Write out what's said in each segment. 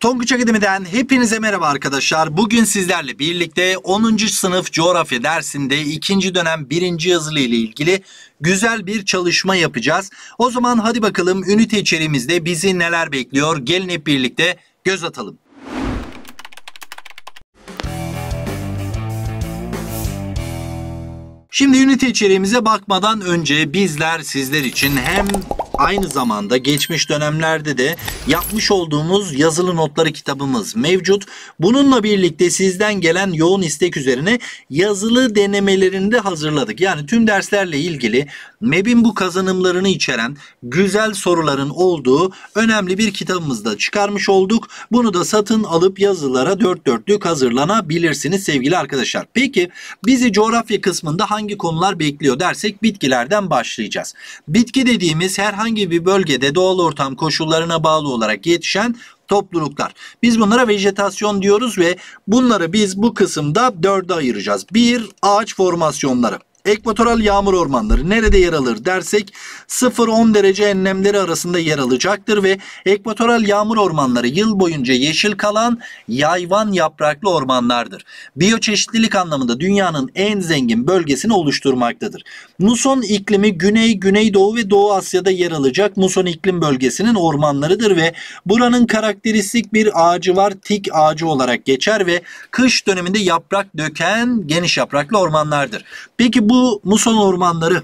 Tonguç Akademi'den hepinize merhaba arkadaşlar. Bugün sizlerle birlikte 10. sınıf coğrafya dersinde 2. dönem 1. yazılı ile ilgili güzel bir çalışma yapacağız. O zaman hadi bakalım ünite içeriğimizde bizi neler bekliyor gelin hep birlikte göz atalım. Şimdi ünite içeriğimize bakmadan önce bizler sizler için hem aynı zamanda geçmiş dönemlerde de yapmış olduğumuz yazılı notları kitabımız mevcut. Bununla birlikte sizden gelen yoğun istek üzerine yazılı denemelerini de hazırladık. Yani tüm derslerle ilgili MEB'in bu kazanımlarını içeren güzel soruların olduğu önemli bir kitabımızı da çıkarmış olduk. Bunu da satın alıp yazılara dört dörtlük hazırlanabilirsiniz sevgili arkadaşlar. Peki bizi coğrafya kısmında hangi konular bekliyor dersek bitkilerden başlayacağız. Bitki dediğimiz herhangi herhangi bir bölgede doğal ortam koşullarına bağlı olarak yetişen topluluklar. Biz bunlara vejetasyon diyoruz ve bunları biz bu kısımda dörde ayıracağız. Bir ağaç formasyonları. Ekvatoral yağmur ormanları nerede yer alır dersek 0-10 derece enlemleri arasında yer alacaktır ve ekvatoral yağmur ormanları yıl boyunca yeşil kalan yayvan yapraklı ormanlardır. Biyoçeşitlilik anlamında dünyanın en zengin bölgesini oluşturmaktadır. Muson iklimi Güney, Güneydoğu ve Doğu Asya'da yer alacak muson iklim bölgesinin ormanlarıdır ve buranın karakteristik bir ağacı var tik ağacı olarak geçer ve kış döneminde yaprak döken geniş yapraklı ormanlardır. Peki bu muson ormanları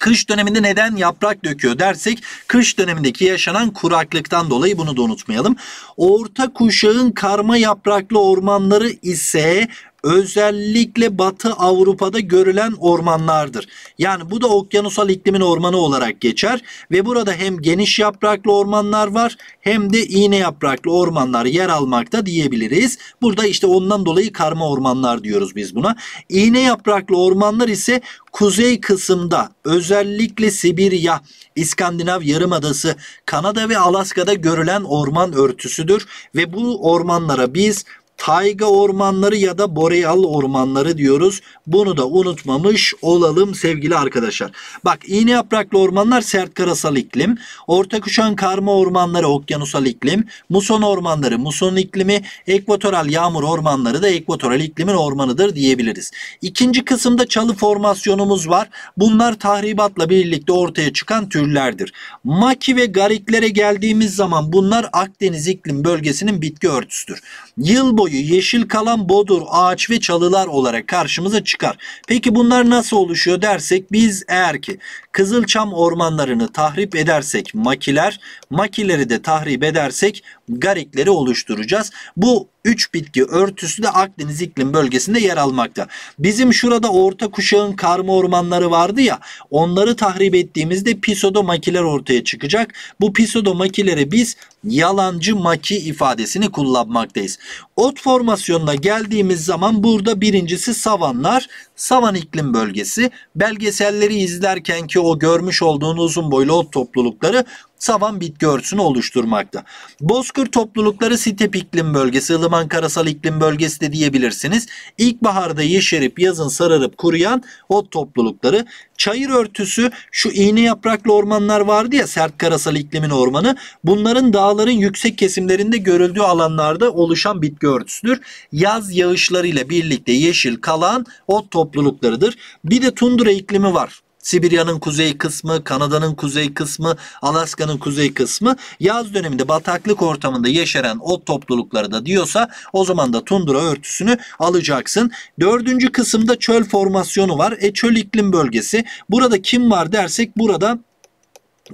kış döneminde neden yaprak döküyor dersek kış dönemindeki yaşanan kuraklıktan dolayı bunu da unutmayalım. Orta kuşağın karma yapraklı ormanları ise özellikle Batı Avrupa'da görülen ormanlardır. Yani bu da okyanusal iklimin ormanı olarak geçer ve burada hem geniş yapraklı ormanlar var hem de iğne yapraklı ormanlar yer almakta diyebiliriz. Burada işte ondan dolayı karma ormanlar diyoruz biz buna. İğne yapraklı ormanlar ise kuzey kısımda özellikle Sibirya, İskandinav Yarımadası, Kanada ve Alaska'da görülen orman örtüsüdür ve bu ormanlara biz tayga ormanları ya da boreal ormanları diyoruz. Bunu da unutmamış olalım sevgili arkadaşlar. Bak iğne yapraklı ormanlar sert karasal iklim. Orta kuşan karma ormanları okyanusal iklim. Muson ormanları muson iklimi. Ekvatoral yağmur ormanları da ekvatoral iklimin ormanıdır diyebiliriz. İkinci kısımda çalı formasyonumuz var. Bunlar tahribatla birlikte ortaya çıkan türlerdir. Maki ve gariklere geldiğimiz zaman bunlar Akdeniz iklim bölgesinin bitki örtüsüdür. Yıl boyu boyu yeşil kalan bodur, ağaç ve çalılar olarak karşımıza çıkar. Peki bunlar nasıl oluşuyor dersek biz eğer ki Kızılçam ormanlarını tahrip edersek makiler, makileri de tahrip edersek garikleri oluşturacağız. Bu üç bitki örtüsü de Akdeniz iklim bölgesinde yer almakta. Bizim şurada orta kuşağın karma ormanları vardı ya onları tahrip ettiğimizde pisodo makiler ortaya çıkacak. Bu pisodo makileri biz yalancı maki ifadesini kullanmaktayız. Ot formasyonuna geldiğimiz zaman burada birincisi savanlar, savan iklim bölgesi. Belgeselleri izlerken ki o görmüş olduğun uzun boylu ot toplulukları savan bitki örtüsünü oluşturmakta. Bozkır toplulukları Sitep iklim bölgesi, ılıman karasal iklim bölgesi de diyebilirsiniz. İlkbaharda yeşerip yazın sararıp kuruyan ot toplulukları. Çayır örtüsü şu iğne yapraklı ormanlar vardı ya sert karasal iklimin ormanı. Bunların dağların yüksek kesimlerinde görüldüğü alanlarda oluşan bitki örtüsüdür. Yaz yağışlarıyla birlikte yeşil kalan ot topluluklarıdır. Bir de tundra iklimi var. Sibirya'nın kuzey kısmı, Kanada'nın kuzey kısmı, Alaska'nın kuzey kısmı yaz döneminde bataklık ortamında yeşeren ot toplulukları da diyorsa o zaman da tundra örtüsünü alacaksın. Dördüncü kısımda çöl formasyonu var. E çöl iklim bölgesi. Burada kim var dersek burada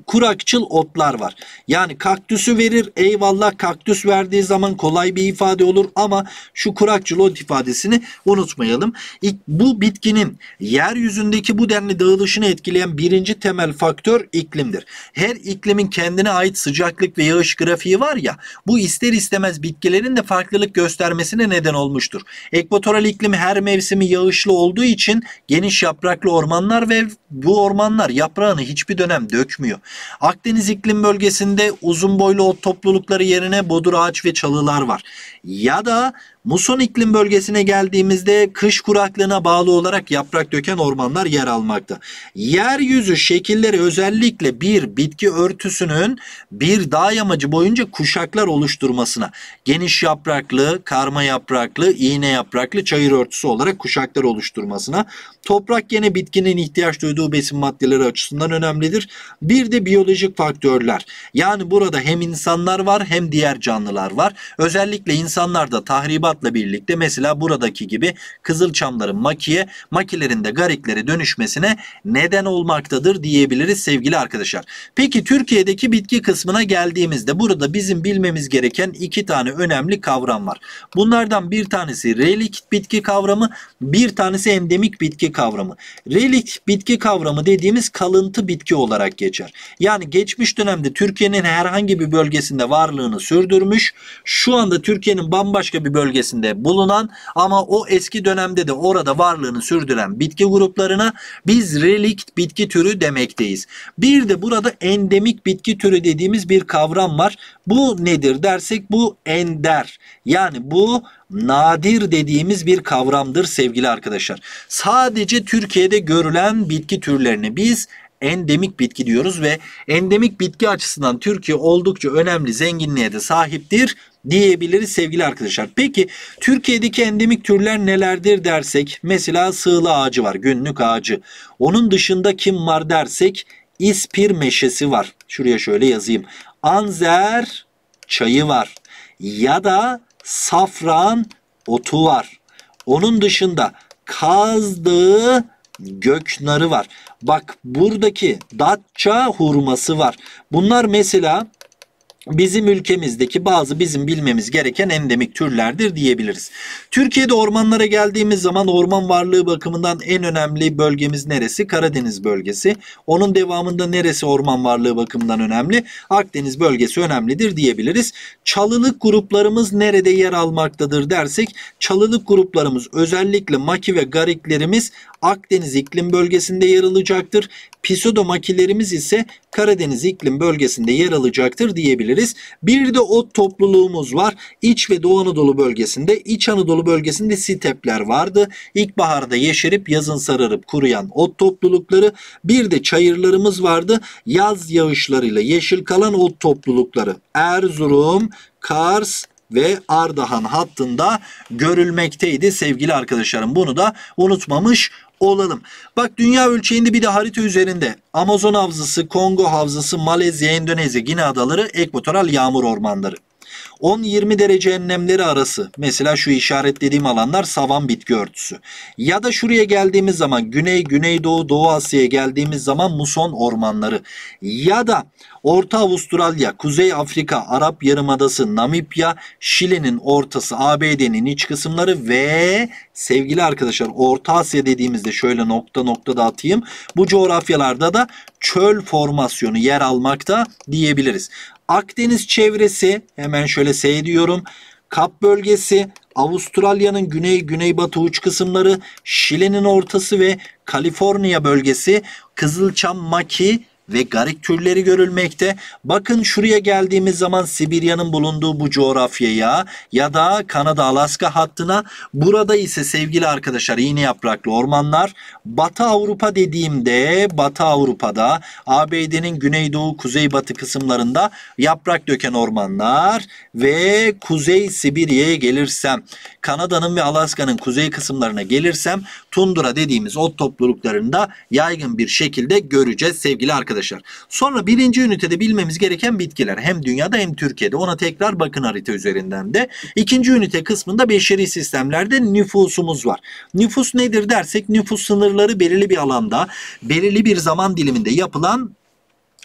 kurakçıl otlar var. Yani kaktüsü verir eyvallah kaktüs verdiği zaman kolay bir ifade olur ama şu kurakçıl ot ifadesini unutmayalım. İlk, bu bitkinin yeryüzündeki bu denli dağılışını etkileyen birinci temel faktör iklimdir. Her iklimin kendine ait sıcaklık ve yağış grafiği var ya bu ister istemez bitkilerin de farklılık göstermesine neden olmuştur. Ekvatoral iklim her mevsimi yağışlı olduğu için geniş yapraklı ormanlar ve bu ormanlar yaprağını hiçbir dönem dökmüyor. Akdeniz iklim bölgesinde uzun boylu ot toplulukları yerine bodur ağaç ve çalılar var. Ya da Muson iklim bölgesine geldiğimizde kış kuraklığına bağlı olarak yaprak döken ormanlar yer almakta. Yeryüzü şekilleri özellikle bir bitki örtüsünün bir dağ yamacı boyunca kuşaklar oluşturmasına, geniş yapraklı, karma yapraklı, iğne yapraklı çayır örtüsü olarak kuşaklar oluşturmasına, toprak gene bitkinin ihtiyaç duyduğu besin maddeleri açısından önemlidir. Bir de biyolojik faktörler. Yani burada hem insanlar var hem diğer canlılar var. Özellikle insanlarda tahribat inşaatla birlikte mesela buradaki gibi Kızılçamların makiye, makilerin de garikleri dönüşmesine neden olmaktadır diyebiliriz sevgili arkadaşlar. Peki Türkiye'deki bitki kısmına geldiğimizde burada bizim bilmemiz gereken iki tane önemli kavram var. Bunlardan bir tanesi relik bitki kavramı, bir tanesi endemik bitki kavramı. Relik bitki kavramı dediğimiz kalıntı bitki olarak geçer. Yani geçmiş dönemde Türkiye'nin herhangi bir bölgesinde varlığını sürdürmüş, şu anda Türkiye'nin bambaşka bir bölgesinde içerisinde bulunan ama o eski dönemde de orada varlığını sürdüren bitki gruplarına biz relikt bitki türü demekteyiz. Bir de burada endemik bitki türü dediğimiz bir kavram var. Bu nedir dersek bu ender. Yani bu nadir dediğimiz bir kavramdır sevgili arkadaşlar. Sadece Türkiye'de görülen bitki türlerini biz endemik bitki diyoruz ve endemik bitki açısından Türkiye oldukça önemli zenginliğe de sahiptir diyebiliriz sevgili arkadaşlar. Peki Türkiye'deki endemik türler nelerdir dersek mesela sığla ağacı var günlük ağacı. Onun dışında kim var dersek ispir meşesi var. Şuraya şöyle yazayım. Anzer çayı var. Ya da safran otu var. Onun dışında Kaz göknarı var. Bak buradaki Datça hurması var. Bunlar mesela bizim ülkemizdeki bazı bizim bilmemiz gereken endemik türlerdir diyebiliriz. Türkiye'de ormanlara geldiğimiz zaman orman varlığı bakımından en önemli bölgemiz neresi? Karadeniz bölgesi. Onun devamında neresi orman varlığı bakımından önemli? Akdeniz bölgesi önemlidir diyebiliriz. Çalılık gruplarımız nerede yer almaktadır dersek çalılık gruplarımız özellikle maki ve gariklerimiz Akdeniz iklim bölgesinde yer alacaktır. Pisodomakilerimiz ise Karadeniz iklim bölgesinde yer alacaktır diyebiliriz. Bir de ot topluluğumuz var. İç ve Doğu Anadolu bölgesinde, İç Anadolu bölgesinde sitepler vardı. İlkbaharda yeşerip yazın sararıp kuruyan ot toplulukları. Bir de çayırlarımız vardı. Yaz yağışlarıyla yeşil kalan ot toplulukları. Erzurum, Kars, ve Ardahan hattında görülmekteydi sevgili arkadaşlarım. Bunu da unutmamış olalım. Bak dünya ölçeğinde bir de harita üzerinde Amazon havzası, Kongo havzası, Malezya, Endonezya, Gine adaları, ekvatoral yağmur ormanları. 10-20 derece enlemleri arası mesela şu işaretlediğim alanlar savan bitki örtüsü. Ya da şuraya geldiğimiz zaman Güney, Güneydoğu, Doğu Asya'ya geldiğimiz zaman muson ormanları ya da Orta Avustralya, Kuzey Afrika, Arap Yarımadası, Namibya, Şili'nin ortası, ABD'nin iç kısımları ve sevgili arkadaşlar Orta Asya dediğimizde şöyle nokta nokta da atayım. Bu coğrafyalarda da çöl formasyonu yer almakta diyebiliriz. Akdeniz çevresi hemen şöyle S Kap bölgesi, Avustralya'nın güney güneybatı uç kısımları, Şili'nin ortası ve Kaliforniya bölgesi, Kızılçam, Maki, ve garip türleri görülmekte. Bakın şuraya geldiğimiz zaman Sibirya'nın bulunduğu bu coğrafyaya ya da Kanada-Alaska hattına burada ise sevgili arkadaşlar iğne yapraklı ormanlar Batı Avrupa dediğimde Batı Avrupa'da ABD'nin güneydoğu kuzeybatı kısımlarında yaprak döken ormanlar ve Kuzey Sibirya'ya gelirsem Kanada'nın ve Alaska'nın kuzey kısımlarına gelirsem tundra dediğimiz ot topluluklarında yaygın bir şekilde göreceğiz sevgili arkadaşlar arkadaşlar. Sonra birinci ünitede bilmemiz gereken bitkiler hem dünyada hem Türkiye'de. Ona tekrar bakın harita üzerinden de. İkinci ünite kısmında beşeri sistemlerde nüfusumuz var. Nüfus nedir dersek nüfus sınırları belirli bir alanda belirli bir zaman diliminde yapılan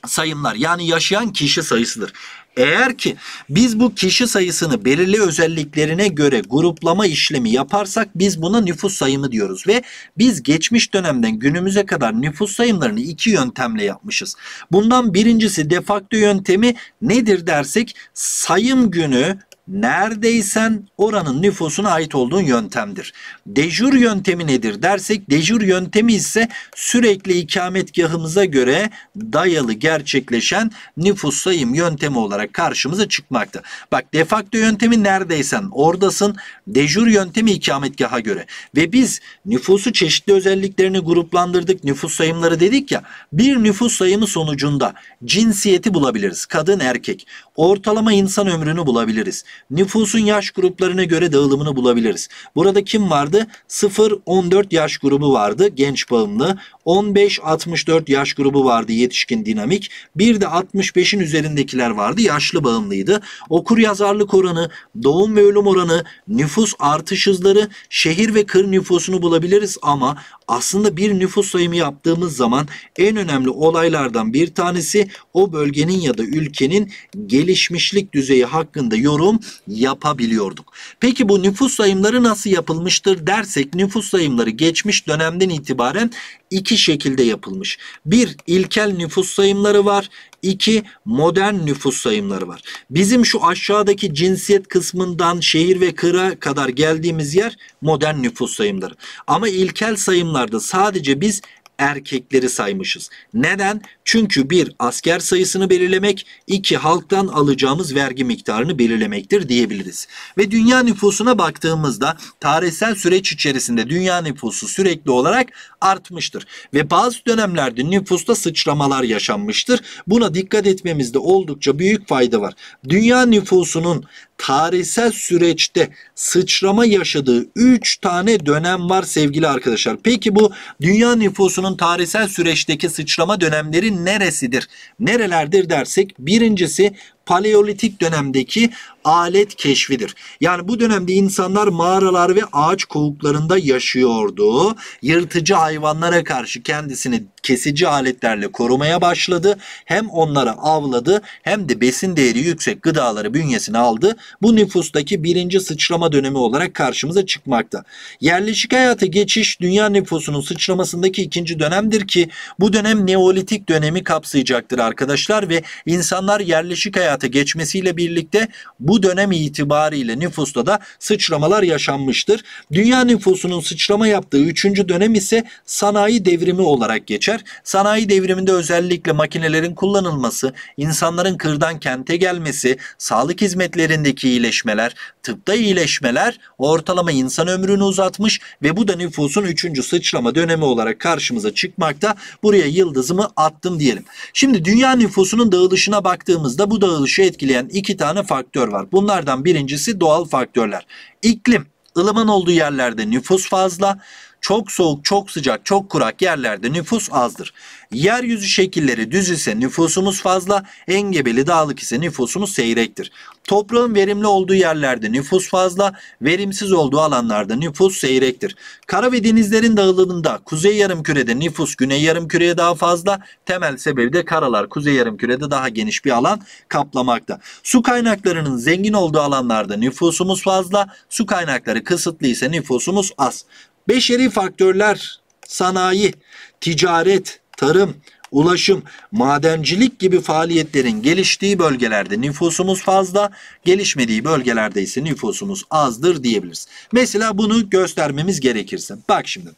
sayımlar yani yaşayan kişi sayısıdır. Eğer ki biz bu kişi sayısını belirli özelliklerine göre gruplama işlemi yaparsak biz buna nüfus sayımı diyoruz ve biz geçmiş dönemden günümüze kadar nüfus sayımlarını iki yöntemle yapmışız. Bundan birincisi defakto yöntemi nedir dersek sayım günü neredeysen oranın nüfusuna ait olduğun yöntemdir. Dejur yöntemi nedir dersek dejur yöntemi ise sürekli ikametgahımıza göre dayalı gerçekleşen nüfus sayım yöntemi olarak karşımıza çıkmakta. Bak defakto yöntemi neredeysen oradasın dejur yöntemi ikametgaha göre ve biz nüfusu çeşitli özelliklerini gruplandırdık nüfus sayımları dedik ya bir nüfus sayımı sonucunda cinsiyeti bulabiliriz kadın erkek ortalama insan ömrünü bulabiliriz. Nüfusun yaş gruplarına göre dağılımını bulabiliriz. Burada kim vardı? 0-14 yaş grubu vardı genç bağımlı. 15-64 yaş grubu vardı yetişkin dinamik. Bir de 65'in üzerindekiler vardı yaşlı bağımlıydı. Okur yazarlık oranı, doğum ve ölüm oranı, nüfus artış hızları, şehir ve kır nüfusunu bulabiliriz ama aslında bir nüfus sayımı yaptığımız zaman en önemli olaylardan bir tanesi o bölgenin ya da ülkenin gelişmişlik düzeyi hakkında yorum yapabiliyorduk. Peki bu nüfus sayımları nasıl yapılmıştır dersek nüfus sayımları geçmiş dönemden itibaren iki şekilde yapılmış. Bir ilkel nüfus sayımları var. İki modern nüfus sayımları var. Bizim şu aşağıdaki cinsiyet kısmından şehir ve kıra kadar geldiğimiz yer modern nüfus sayımları. Ama ilkel sayımlarda sadece biz erkekleri saymışız. Neden? Çünkü bir asker sayısını belirlemek, iki halktan alacağımız vergi miktarını belirlemektir diyebiliriz. Ve dünya nüfusuna baktığımızda tarihsel süreç içerisinde dünya nüfusu sürekli olarak artmıştır. Ve bazı dönemlerde nüfusta sıçramalar yaşanmıştır. Buna dikkat etmemizde oldukça büyük fayda var. Dünya nüfusunun tarihsel süreçte sıçrama yaşadığı 3 tane dönem var sevgili arkadaşlar. Peki bu dünya nüfusunun tarihsel süreçteki sıçrama dönemleri neresidir? Nerelerdir dersek birincisi paleolitik dönemdeki alet keşfidir. Yani bu dönemde insanlar mağaralar ve ağaç kovuklarında yaşıyordu. Yırtıcı hayvanlara karşı kendisini kesici aletlerle korumaya başladı. Hem onları avladı hem de besin değeri yüksek gıdaları bünyesine aldı. Bu nüfustaki birinci sıçrama dönemi olarak karşımıza çıkmakta. Yerleşik hayata geçiş dünya nüfusunun sıçramasındaki ikinci dönemdir ki bu dönem Neolitik dönemi kapsayacaktır arkadaşlar ve insanlar yerleşik hayata hayata geçmesiyle birlikte bu dönem itibariyle nüfusta da sıçramalar yaşanmıştır. Dünya nüfusunun sıçrama yaptığı 3. dönem ise sanayi devrimi olarak geçer. Sanayi devriminde özellikle makinelerin kullanılması, insanların kırdan kente gelmesi, sağlık hizmetlerindeki iyileşmeler, tıpta iyileşmeler ortalama insan ömrünü uzatmış ve bu da nüfusun 3. sıçrama dönemi olarak karşımıza çıkmakta. Buraya yıldızımı attım diyelim. Şimdi dünya nüfusunun dağılışına baktığımızda bu dağılış oluşu etkileyen iki tane faktör var. Bunlardan birincisi doğal faktörler. İklim, ılıman olduğu yerlerde nüfus fazla, çok soğuk, çok sıcak, çok kurak yerlerde nüfus azdır. Yeryüzü şekilleri düz ise nüfusumuz fazla, engebeli dağlık ise nüfusumuz seyrektir. Toprağın verimli olduğu yerlerde nüfus fazla, verimsiz olduğu alanlarda nüfus seyrektir. Kara ve denizlerin dağılımında kuzey yarım kürede nüfus güney yarım küreye daha fazla, temel sebebi de karalar kuzey yarım kürede daha geniş bir alan kaplamakta. Su kaynaklarının zengin olduğu alanlarda nüfusumuz fazla, su kaynakları kısıtlı ise nüfusumuz az. Beşeri faktörler, sanayi, ticaret, tarım, ulaşım, madencilik gibi faaliyetlerin geliştiği bölgelerde nüfusumuz fazla, gelişmediği bölgelerde ise nüfusumuz azdır diyebiliriz. Mesela bunu göstermemiz gerekirse. Bak şimdi.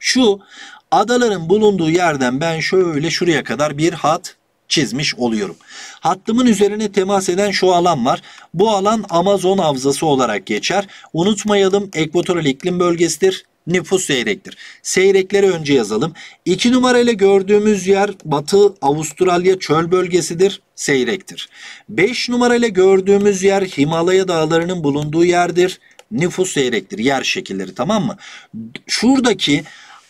Şu adaların bulunduğu yerden ben şöyle şuraya kadar bir hat çizmiş oluyorum. Hattımın üzerine temas eden şu alan var. Bu alan Amazon havzası olarak geçer. Unutmayalım ekvatoral iklim bölgesidir nüfus seyrektir. Seyrekleri önce yazalım. 2 numarayla gördüğümüz yer Batı Avustralya çöl bölgesidir. Seyrektir. 5 numarayla gördüğümüz yer Himalaya dağlarının bulunduğu yerdir. Nüfus seyrektir. Yer şekilleri tamam mı? Şuradaki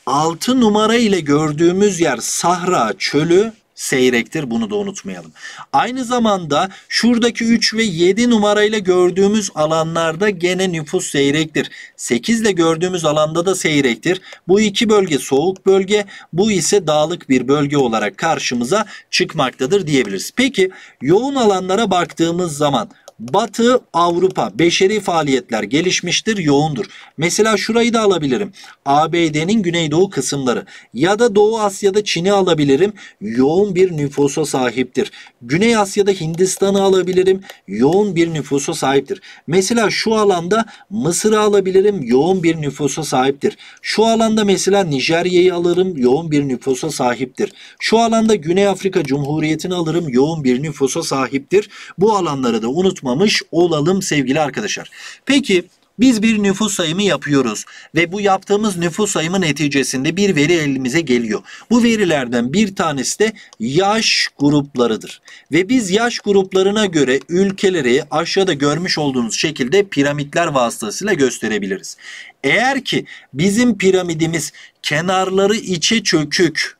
6 numara ile gördüğümüz yer Sahra çölü seyrektir. Bunu da unutmayalım. Aynı zamanda şuradaki 3 ve 7 numarayla gördüğümüz alanlarda gene nüfus seyrektir. 8 ile gördüğümüz alanda da seyrektir. Bu iki bölge soğuk bölge. Bu ise dağlık bir bölge olarak karşımıza çıkmaktadır diyebiliriz. Peki yoğun alanlara baktığımız zaman Batı Avrupa beşeri faaliyetler gelişmiştir, yoğundur. Mesela şurayı da alabilirim. ABD'nin güneydoğu kısımları ya da Doğu Asya'da Çin'i alabilirim. Yoğun bir nüfusa sahiptir. Güney Asya'da Hindistan'ı alabilirim. Yoğun bir nüfusa sahiptir. Mesela şu alanda Mısır'ı alabilirim. Yoğun bir nüfusa sahiptir. Şu alanda mesela Nijerya'yı alırım. Yoğun bir nüfusa sahiptir. Şu alanda Güney Afrika Cumhuriyeti'ni alırım. Yoğun bir nüfusa sahiptir. Bu alanları da unutma yapmamış olalım sevgili arkadaşlar. Peki biz bir nüfus sayımı yapıyoruz ve bu yaptığımız nüfus sayımı neticesinde bir veri elimize geliyor. Bu verilerden bir tanesi de yaş gruplarıdır. Ve biz yaş gruplarına göre ülkeleri aşağıda görmüş olduğunuz şekilde piramitler vasıtasıyla gösterebiliriz. Eğer ki bizim piramidimiz kenarları içe çökük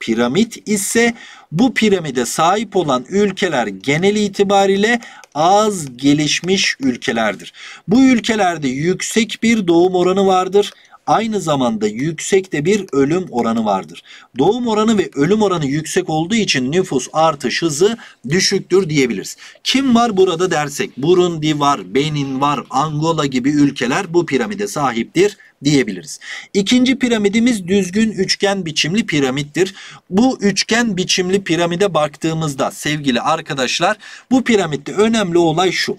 piramit ise bu piramide sahip olan ülkeler genel itibariyle az gelişmiş ülkelerdir. Bu ülkelerde yüksek bir doğum oranı vardır aynı zamanda yüksek de bir ölüm oranı vardır. Doğum oranı ve ölüm oranı yüksek olduğu için nüfus artış hızı düşüktür diyebiliriz. Kim var burada dersek Burundi var, Benin var, Angola gibi ülkeler bu piramide sahiptir diyebiliriz. İkinci piramidimiz düzgün üçgen biçimli piramittir. Bu üçgen biçimli piramide baktığımızda sevgili arkadaşlar bu piramitte önemli olay şu.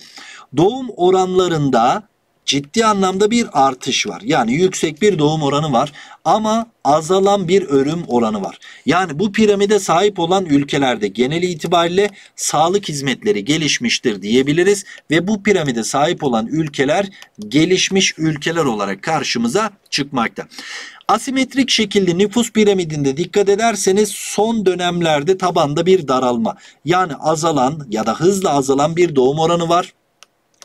Doğum oranlarında ciddi anlamda bir artış var. Yani yüksek bir doğum oranı var ama azalan bir ölüm oranı var. Yani bu piramide sahip olan ülkelerde genel itibariyle sağlık hizmetleri gelişmiştir diyebiliriz ve bu piramide sahip olan ülkeler gelişmiş ülkeler olarak karşımıza çıkmakta. Asimetrik şekilde nüfus piramidinde dikkat ederseniz son dönemlerde tabanda bir daralma yani azalan ya da hızla azalan bir doğum oranı var.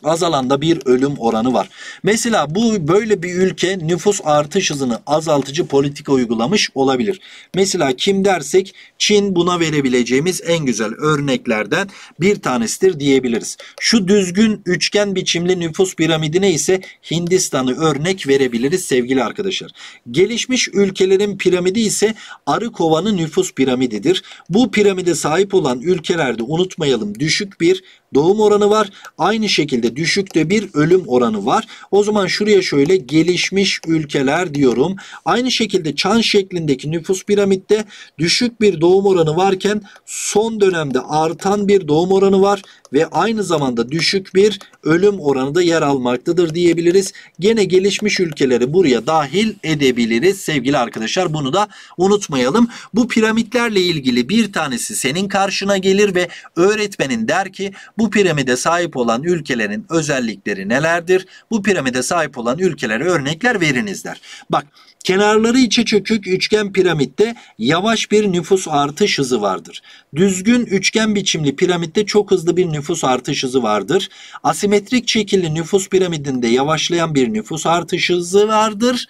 Azalan da bir ölüm oranı var. Mesela bu böyle bir ülke nüfus artış hızını azaltıcı politika uygulamış olabilir. Mesela kim dersek Çin buna verebileceğimiz en güzel örneklerden bir tanesidir diyebiliriz. Şu düzgün üçgen biçimli nüfus piramidine ise Hindistan'ı örnek verebiliriz sevgili arkadaşlar. Gelişmiş ülkelerin piramidi ise arı kovanı nüfus piramididir. Bu piramide sahip olan ülkelerde unutmayalım düşük bir doğum oranı var. Aynı şekilde düşükte bir ölüm oranı var. O zaman şuraya şöyle gelişmiş ülkeler diyorum. Aynı şekilde çan şeklindeki nüfus piramitte düşük bir doğum oranı varken son dönemde artan bir doğum oranı var ve aynı zamanda düşük bir ölüm oranı da yer almaktadır diyebiliriz. Gene gelişmiş ülkeleri buraya dahil edebiliriz sevgili arkadaşlar. Bunu da unutmayalım. Bu piramitlerle ilgili bir tanesi senin karşına gelir ve öğretmenin der ki bu piramide sahip olan ülkelerin özellikleri nelerdir? Bu piramide sahip olan ülkelere örnekler verinizler. Bak kenarları içe çökük üçgen piramitte yavaş bir nüfus artış hızı vardır. Düzgün üçgen biçimli piramitte çok hızlı bir nüfus artış hızı vardır. Asimetrik şekilli nüfus piramidinde yavaşlayan bir nüfus artış hızı vardır.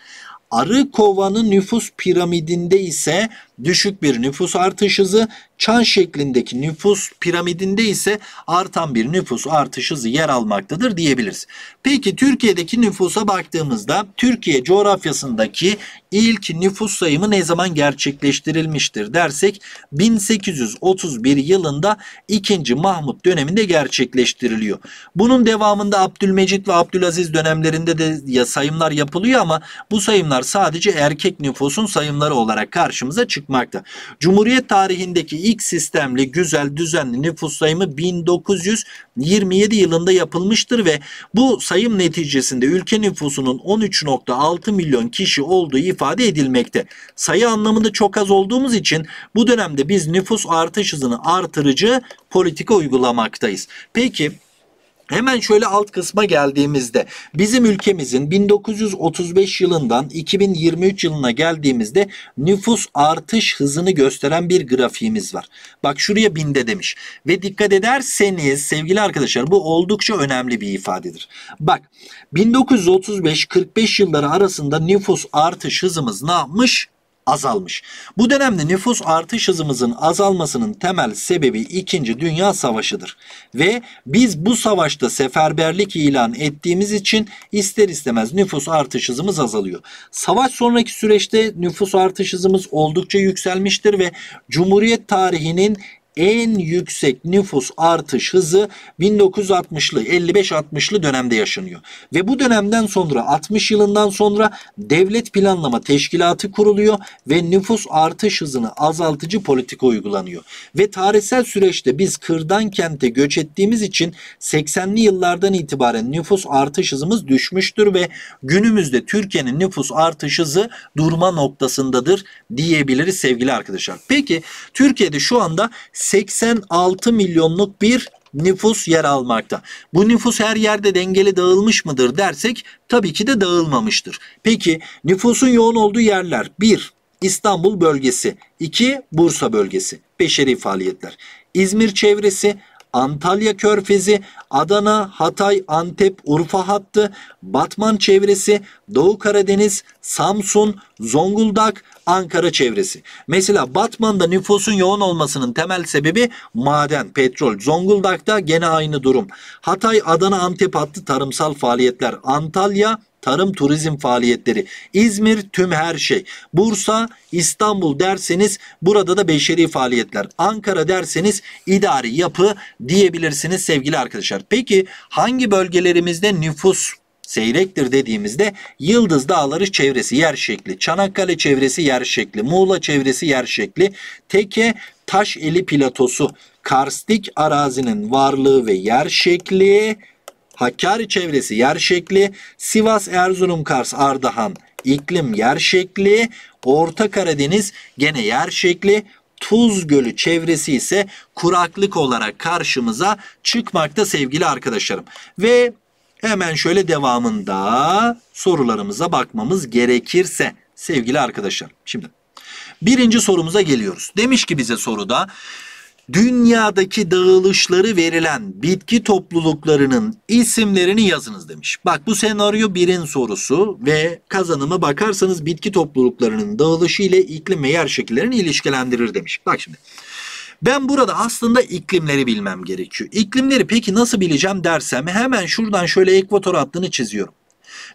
Arı kovanın nüfus piramidinde ise düşük bir nüfus artış hızı, çan şeklindeki nüfus piramidinde ise artan bir nüfus artış hızı yer almaktadır diyebiliriz. Peki Türkiye'deki nüfusa baktığımızda Türkiye coğrafyasındaki ilk nüfus sayımı ne zaman gerçekleştirilmiştir dersek 1831 yılında 2. Mahmut döneminde gerçekleştiriliyor. Bunun devamında Abdülmecit ve Abdülaziz dönemlerinde de ya sayımlar yapılıyor ama bu sayımlar sadece erkek nüfusun sayımları olarak karşımıza çıkıyor çıkmakta. Cumhuriyet tarihindeki ilk sistemli güzel düzenli nüfus sayımı 1927 yılında yapılmıştır ve bu sayım neticesinde ülke nüfusunun 13.6 milyon kişi olduğu ifade edilmekte. Sayı anlamında çok az olduğumuz için bu dönemde biz nüfus artış hızını artırıcı politika uygulamaktayız. Peki Hemen şöyle alt kısma geldiğimizde bizim ülkemizin 1935 yılından 2023 yılına geldiğimizde nüfus artış hızını gösteren bir grafiğimiz var. Bak şuraya binde demiş ve dikkat ederseniz sevgili arkadaşlar bu oldukça önemli bir ifadedir. Bak 1935-45 yılları arasında nüfus artış hızımız ne yapmış? azalmış. Bu dönemde nüfus artış hızımızın azalmasının temel sebebi 2. Dünya Savaşı'dır. Ve biz bu savaşta seferberlik ilan ettiğimiz için ister istemez nüfus artış hızımız azalıyor. Savaş sonraki süreçte nüfus artış hızımız oldukça yükselmiştir ve Cumhuriyet tarihinin en yüksek nüfus artış hızı 1960'lı 55-60'lı dönemde yaşanıyor. Ve bu dönemden sonra 60 yılından sonra devlet planlama teşkilatı kuruluyor ve nüfus artış hızını azaltıcı politika uygulanıyor. Ve tarihsel süreçte biz kırdan kente göç ettiğimiz için 80'li yıllardan itibaren nüfus artış hızımız düşmüştür ve günümüzde Türkiye'nin nüfus artış hızı durma noktasındadır diyebiliriz sevgili arkadaşlar. Peki Türkiye'de şu anda 86 milyonluk bir nüfus yer almakta. Bu nüfus her yerde dengeli dağılmış mıdır dersek tabii ki de dağılmamıştır. Peki nüfusun yoğun olduğu yerler 1. İstanbul bölgesi 2. Bursa bölgesi beşeri faaliyetler. İzmir çevresi Antalya Körfezi, Adana, Hatay, Antep, Urfa hattı, Batman çevresi, Doğu Karadeniz, Samsun, Zonguldak, Ankara çevresi. Mesela Batman'da nüfusun yoğun olmasının temel sebebi maden, petrol. Zonguldak'ta gene aynı durum. Hatay, Adana, Antep hattı tarımsal faaliyetler. Antalya, tarım turizm faaliyetleri. İzmir tüm her şey. Bursa, İstanbul derseniz burada da beşeri faaliyetler. Ankara derseniz idari yapı diyebilirsiniz sevgili arkadaşlar. Peki hangi bölgelerimizde nüfus seyrektir dediğimizde Yıldız Dağları çevresi yer şekli, Çanakkale çevresi yer şekli, Muğla çevresi yer şekli, Teke Taşeli platosu, karstik arazinin varlığı ve yer şekli, Hakkari çevresi yer şekli, Sivas, Erzurum, Kars, Ardahan iklim yer şekli, Orta Karadeniz gene yer şekli, Tuz Gölü çevresi ise kuraklık olarak karşımıza çıkmakta sevgili arkadaşlarım. Ve hemen şöyle devamında sorularımıza bakmamız gerekirse sevgili arkadaşlarım. Şimdi birinci sorumuza geliyoruz. Demiş ki bize soruda dünyadaki dağılışları verilen bitki topluluklarının isimlerini yazınız demiş. Bak bu senaryo birin sorusu ve kazanıma bakarsanız bitki topluluklarının dağılışı ile iklim ve yer şekillerini ilişkilendirir demiş. Bak şimdi. Ben burada aslında iklimleri bilmem gerekiyor. İklimleri peki nasıl bileceğim dersem hemen şuradan şöyle ekvator hattını çiziyorum.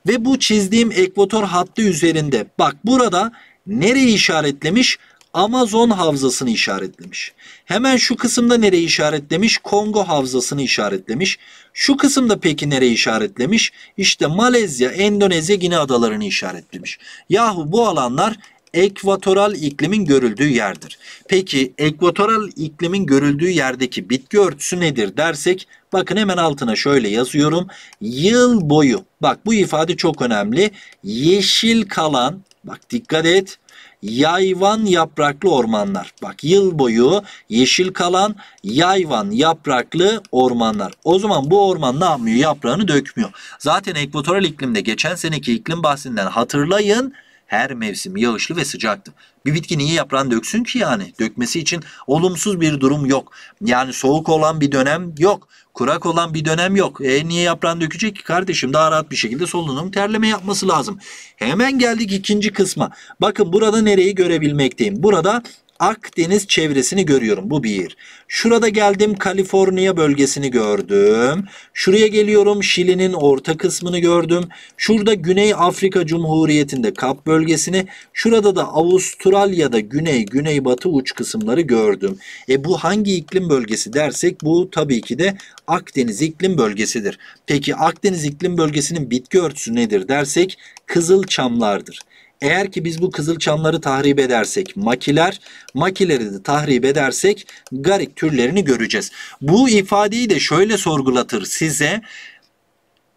Ve bu çizdiğim ekvator hattı üzerinde bak burada nereyi işaretlemiş? Amazon havzasını işaretlemiş. Hemen şu kısımda nereyi işaretlemiş? Kongo havzasını işaretlemiş. Şu kısımda peki nereyi işaretlemiş? İşte Malezya, Endonezya, Gine adalarını işaretlemiş. Yahu bu alanlar ekvatoral iklimin görüldüğü yerdir. Peki ekvatoral iklimin görüldüğü yerdeki bitki örtüsü nedir dersek bakın hemen altına şöyle yazıyorum. Yıl boyu bak bu ifade çok önemli. Yeşil kalan bak dikkat et yayvan yapraklı ormanlar. Bak yıl boyu yeşil kalan yayvan yapraklı ormanlar. O zaman bu orman ne yapmıyor? Yaprağını dökmüyor. Zaten ekvatoral iklimde geçen seneki iklim bahsinden hatırlayın her mevsim yağışlı ve sıcaktı. Bir bitki niye yaprağını döksün ki yani? Dökmesi için olumsuz bir durum yok. Yani soğuk olan bir dönem yok. Kurak olan bir dönem yok. E niye yaprağını dökecek ki kardeşim? Daha rahat bir şekilde solunum terleme yapması lazım. Hemen geldik ikinci kısma. Bakın burada nereyi görebilmekteyim? Burada Akdeniz çevresini görüyorum. Bu bir. Şurada geldim Kaliforniya bölgesini gördüm. Şuraya geliyorum Şili'nin orta kısmını gördüm. Şurada Güney Afrika Cumhuriyeti'nde Kap bölgesini. Şurada da Avustralya'da güney güneybatı uç kısımları gördüm. E bu hangi iklim bölgesi dersek bu tabii ki de Akdeniz iklim bölgesidir. Peki Akdeniz iklim bölgesinin bitki örtüsü nedir dersek kızılçamlardır. çamlardır. Eğer ki biz bu kızılçamları tahrip edersek makiler, makileri de tahrip edersek garik türlerini göreceğiz. Bu ifadeyi de şöyle sorgulatır size.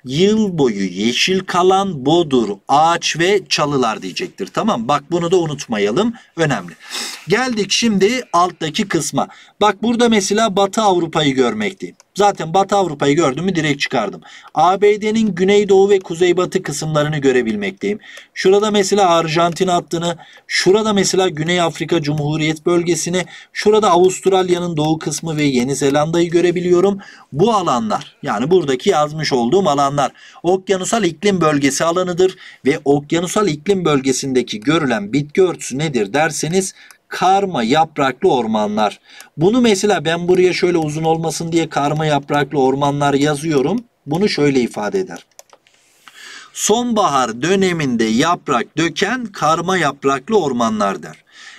Yıl boyu yeşil kalan bodur, ağaç ve çalılar diyecektir. Tamam bak bunu da unutmayalım. Önemli. Geldik şimdi alttaki kısma. Bak burada mesela Batı Avrupa'yı görmekteyim. Zaten Batı Avrupa'yı gördüm mü direkt çıkardım. ABD'nin güneydoğu ve kuzeybatı kısımlarını görebilmekteyim. Şurada mesela Arjantin hattını, şurada mesela Güney Afrika Cumhuriyet bölgesini, şurada Avustralya'nın doğu kısmı ve Yeni Zelanda'yı görebiliyorum. Bu alanlar yani buradaki yazmış olduğum alanlar okyanusal iklim bölgesi alanıdır ve okyanusal iklim bölgesindeki görülen bitki örtüsü nedir derseniz karma yapraklı ormanlar. Bunu mesela ben buraya şöyle uzun olmasın diye karma yapraklı ormanlar yazıyorum. Bunu şöyle ifade eder. Sonbahar döneminde yaprak döken karma yapraklı ormanlar der.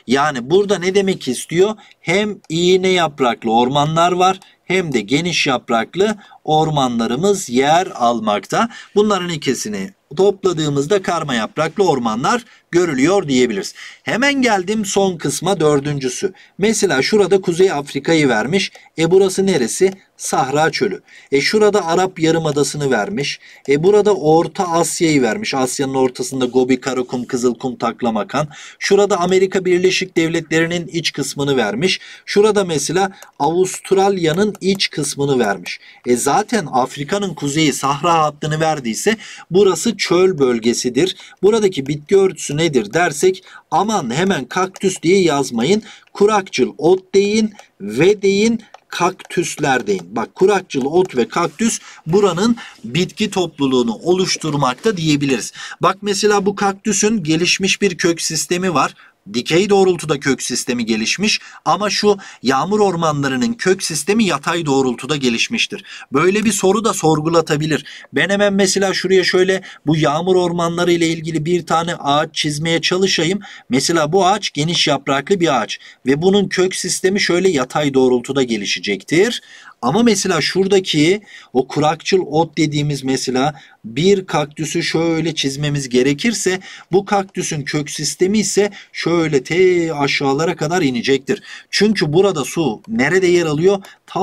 Yani burada ne demek istiyor? Hem iğne yapraklı ormanlar var hem de geniş yapraklı ormanlarımız yer almakta. Bunların ikisini topladığımızda karma yapraklı ormanlar görülüyor diyebiliriz. Hemen geldim son kısma dördüncüsü. Mesela şurada Kuzey Afrika'yı vermiş. E burası neresi? Sahra çölü. E şurada Arap Yarımadası'nı vermiş. E burada Orta Asya'yı vermiş. Asya'nın ortasında Gobi, Karakum, Kızılkum, Taklamakan. Şurada Amerika Birleşik Devletleri'nin iç kısmını vermiş. Şurada mesela Avustralya'nın iç kısmını vermiş. E zaten Afrika'nın kuzeyi Sahra hattını verdiyse burası çöl bölgesidir. Buradaki bitki örtüsü nedir dersek aman hemen kaktüs diye yazmayın. Kurakçıl ot deyin ve deyin kaktüsler deyin. Bak kurakçıl ot ve kaktüs buranın bitki topluluğunu oluşturmakta diyebiliriz. Bak mesela bu kaktüsün gelişmiş bir kök sistemi var dikey doğrultuda kök sistemi gelişmiş ama şu yağmur ormanlarının kök sistemi yatay doğrultuda gelişmiştir. Böyle bir soru da sorgulatabilir. Ben hemen mesela şuraya şöyle bu yağmur ormanları ile ilgili bir tane ağaç çizmeye çalışayım. Mesela bu ağaç geniş yapraklı bir ağaç ve bunun kök sistemi şöyle yatay doğrultuda gelişecektir. Ama mesela şuradaki o kurakçıl ot dediğimiz mesela bir kaktüsü şöyle çizmemiz gerekirse bu kaktüsün kök sistemi ise şöyle te aşağılara kadar inecektir. Çünkü burada su nerede yer alıyor? Ta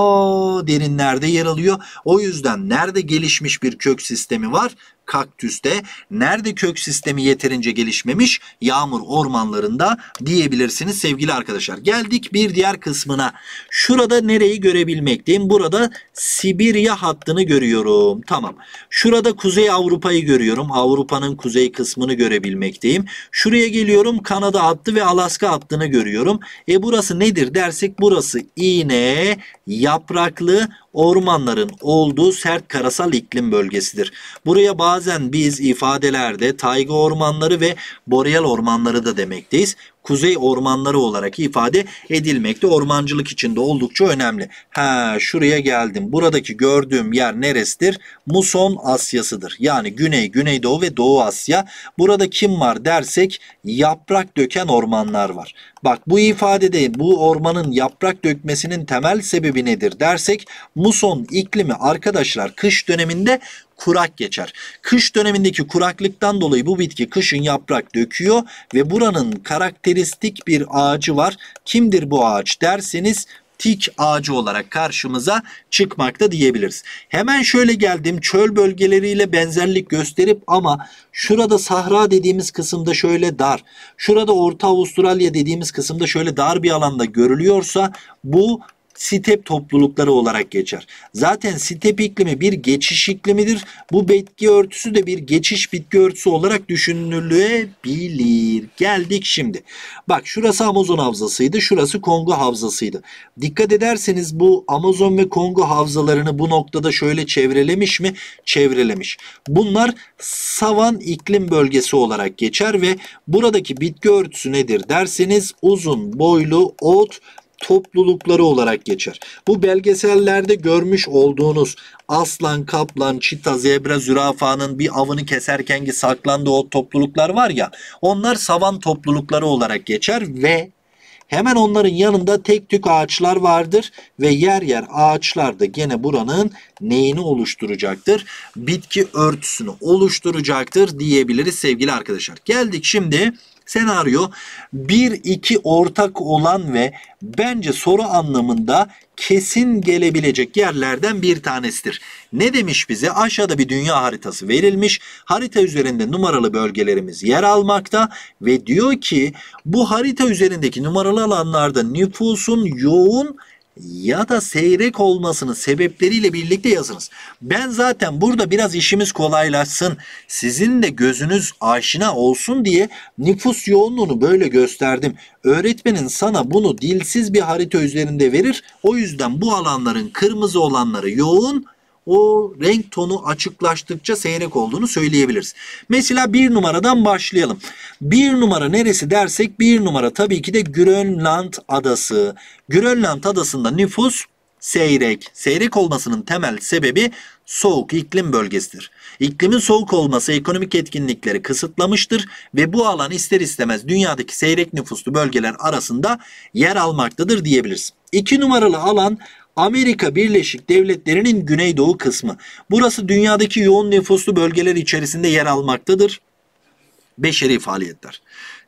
derinlerde yer alıyor. O yüzden nerede gelişmiş bir kök sistemi var? kaktüste, nerede kök sistemi yeterince gelişmemiş yağmur ormanlarında diyebilirsiniz sevgili arkadaşlar. Geldik bir diğer kısmına. Şurada nereyi görebilmekteyim? Burada Sibirya hattını görüyorum. Tamam. Şurada Kuzey Avrupa'yı görüyorum. Avrupa'nın kuzey kısmını görebilmekteyim. Şuraya geliyorum Kanada hattı ve Alaska hattını görüyorum. E burası nedir dersek burası iğne, yapraklı, ormanların olduğu sert karasal iklim bölgesidir. Buraya bazen biz ifadelerde tayga ormanları ve boreal ormanları da demekteyiz. Kuzey ormanları olarak ifade edilmekte. Ormancılık de oldukça önemli. Ha şuraya geldim. Buradaki gördüğüm yer neresidir? Muson Asya'sıdır. Yani Güney, Güneydoğu ve Doğu Asya. Burada kim var dersek yaprak döken ormanlar var. Bak bu ifadede bu ormanın yaprak dökmesinin temel sebebi nedir dersek muson iklimi arkadaşlar kış döneminde kurak geçer. Kış dönemindeki kuraklıktan dolayı bu bitki kışın yaprak döküyor ve buranın karakteristik bir ağacı var. Kimdir bu ağaç derseniz tik ağacı olarak karşımıza çıkmakta diyebiliriz. Hemen şöyle geldim çöl bölgeleriyle benzerlik gösterip ama şurada sahra dediğimiz kısımda şöyle dar, şurada Orta Avustralya dediğimiz kısımda şöyle dar bir alanda görülüyorsa bu step toplulukları olarak geçer. Zaten step iklimi bir geçiş iklimidir. Bu bitki örtüsü de bir geçiş bitki örtüsü olarak düşünülebilir. Geldik şimdi. Bak şurası Amazon havzasıydı. Şurası Kongo havzasıydı. Dikkat ederseniz bu Amazon ve Kongo havzalarını bu noktada şöyle çevrelemiş mi? Çevrelemiş. Bunlar savan iklim bölgesi olarak geçer ve buradaki bitki örtüsü nedir derseniz uzun boylu ot toplulukları olarak geçer. Bu belgesellerde görmüş olduğunuz aslan, kaplan, çita, zebra, zürafanın bir avını keserken ki saklandığı o topluluklar var ya onlar savan toplulukları olarak geçer ve Hemen onların yanında tek tük ağaçlar vardır ve yer yer ağaçlar da gene buranın neyini oluşturacaktır? Bitki örtüsünü oluşturacaktır diyebiliriz sevgili arkadaşlar. Geldik şimdi Senaryo 1-2 ortak olan ve bence soru anlamında kesin gelebilecek yerlerden bir tanesidir. Ne demiş bize? Aşağıda bir dünya haritası verilmiş. Harita üzerinde numaralı bölgelerimiz yer almakta ve diyor ki bu harita üzerindeki numaralı alanlarda nüfusun yoğun ya da seyrek olmasının sebepleriyle birlikte yazınız. Ben zaten burada biraz işimiz kolaylaşsın, sizin de gözünüz aşina olsun diye nüfus yoğunluğunu böyle gösterdim. Öğretmenin sana bunu dilsiz bir harita üzerinde verir. O yüzden bu alanların kırmızı olanları yoğun, o renk tonu açıklaştıkça seyrek olduğunu söyleyebiliriz. Mesela bir numaradan başlayalım. Bir numara neresi dersek bir numara tabii ki de Grönland adası. Grönland adasında nüfus seyrek. Seyrek olmasının temel sebebi soğuk iklim bölgesidir. İklimin soğuk olması ekonomik etkinlikleri kısıtlamıştır ve bu alan ister istemez dünyadaki seyrek nüfuslu bölgeler arasında yer almaktadır diyebiliriz. İki numaralı alan Amerika Birleşik Devletleri'nin güneydoğu kısmı. Burası dünyadaki yoğun nüfuslu bölgeler içerisinde yer almaktadır. Beşeri faaliyetler.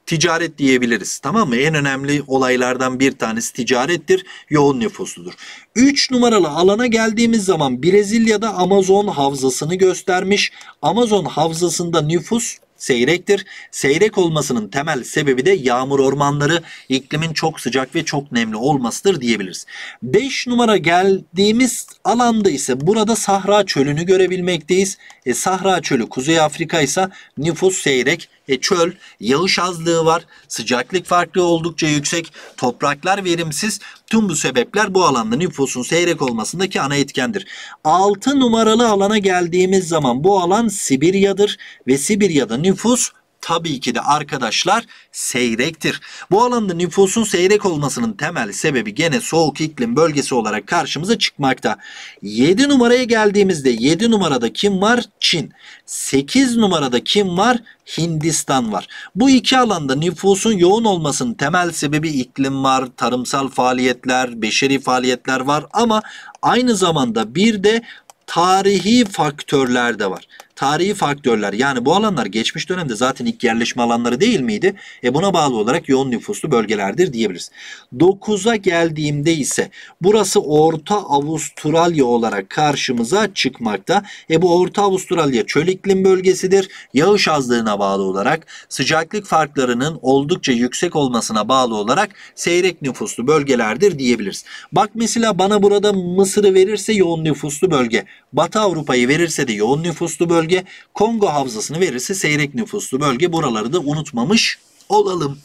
Ticaret diyebiliriz tamam mı? En önemli olaylardan bir tanesi ticarettir, yoğun nüfusludur. 3 numaralı alana geldiğimiz zaman Brezilya'da Amazon havzasını göstermiş. Amazon havzasında nüfus seyrektir. Seyrek olmasının temel sebebi de yağmur ormanları, iklimin çok sıcak ve çok nemli olmasıdır diyebiliriz. 5 numara geldiğimiz alanda ise burada Sahra Çölü'nü görebilmekteyiz. E, Sahra Çölü Kuzey Afrika ise nüfus seyrek çöl, yağış azlığı var, sıcaklık farklı oldukça yüksek, topraklar verimsiz. Tüm bu sebepler bu alanda nüfusun seyrek olmasındaki ana etkendir. 6 numaralı alana geldiğimiz zaman bu alan Sibirya'dır ve Sibirya'da nüfus tabii ki de arkadaşlar seyrektir. Bu alanda nüfusun seyrek olmasının temel sebebi gene soğuk iklim bölgesi olarak karşımıza çıkmakta. 7 numaraya geldiğimizde 7 numarada kim var? Çin. 8 numarada kim var? Hindistan var. Bu iki alanda nüfusun yoğun olmasının temel sebebi iklim var, tarımsal faaliyetler, beşeri faaliyetler var ama aynı zamanda bir de tarihi faktörler de var tarihi faktörler yani bu alanlar geçmiş dönemde zaten ilk yerleşme alanları değil miydi? E buna bağlı olarak yoğun nüfuslu bölgelerdir diyebiliriz. 9'a geldiğimde ise burası Orta Avustralya olarak karşımıza çıkmakta. E bu Orta Avustralya çöl iklim bölgesidir. Yağış azlığına bağlı olarak sıcaklık farklarının oldukça yüksek olmasına bağlı olarak seyrek nüfuslu bölgelerdir diyebiliriz. Bak mesela bana burada Mısır'ı verirse yoğun nüfuslu bölge. Batı Avrupa'yı verirse de yoğun nüfuslu bölge bölge. Kongo Havzası'nı verirse seyrek nüfuslu bölge. Buraları da unutmamış olalım.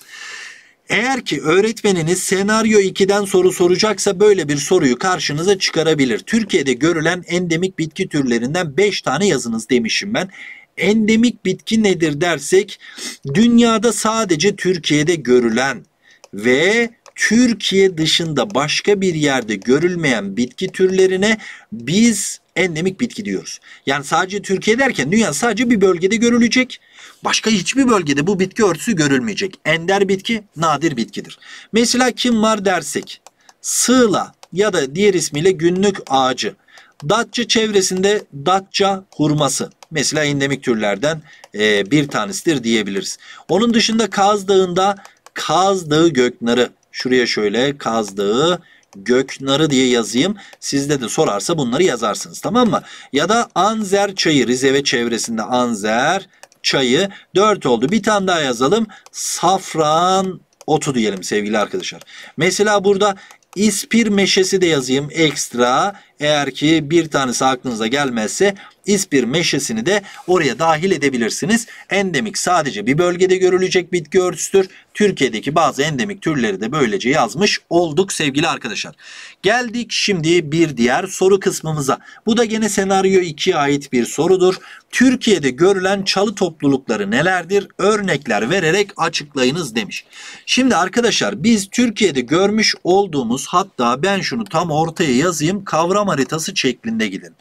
Eğer ki öğretmeniniz senaryo 2'den soru soracaksa böyle bir soruyu karşınıza çıkarabilir. Türkiye'de görülen endemik bitki türlerinden 5 tane yazınız demişim ben. Endemik bitki nedir dersek dünyada sadece Türkiye'de görülen ve Türkiye dışında başka bir yerde görülmeyen bitki türlerine biz endemik bitki diyoruz. Yani sadece Türkiye derken dünya sadece bir bölgede görülecek. Başka hiçbir bölgede bu bitki örtüsü görülmeyecek. Ender bitki nadir bitkidir. Mesela kim var dersek sığla ya da diğer ismiyle günlük ağacı. Datça çevresinde Datça hurması. Mesela endemik türlerden e, bir tanesidir diyebiliriz. Onun dışında Kaz Dağı'nda Kaz Dağı göknarı. Şuraya şöyle Kaz Dağı Göknarı diye yazayım. Sizde de sorarsa bunları yazarsınız tamam mı? Ya da Anzer çayı Rize ve çevresinde Anzer çayı dört oldu. Bir tane daha yazalım. Safran otu diyelim sevgili arkadaşlar. Mesela burada İspir meşesi de yazayım ekstra. Eğer ki bir tanesi aklınıza gelmezse İspir meşesini de oraya dahil edebilirsiniz. Endemik sadece bir bölgede görülecek bitki örtüsüdür. Türkiye'deki bazı endemik türleri de böylece yazmış olduk sevgili arkadaşlar. Geldik şimdi bir diğer soru kısmımıza. Bu da gene senaryo 2'ye ait bir sorudur. Türkiye'de görülen çalı toplulukları nelerdir? Örnekler vererek açıklayınız demiş. Şimdi arkadaşlar biz Türkiye'de görmüş olduğumuz hatta ben şunu tam ortaya yazayım kavram yaşam haritası şeklinde gidin.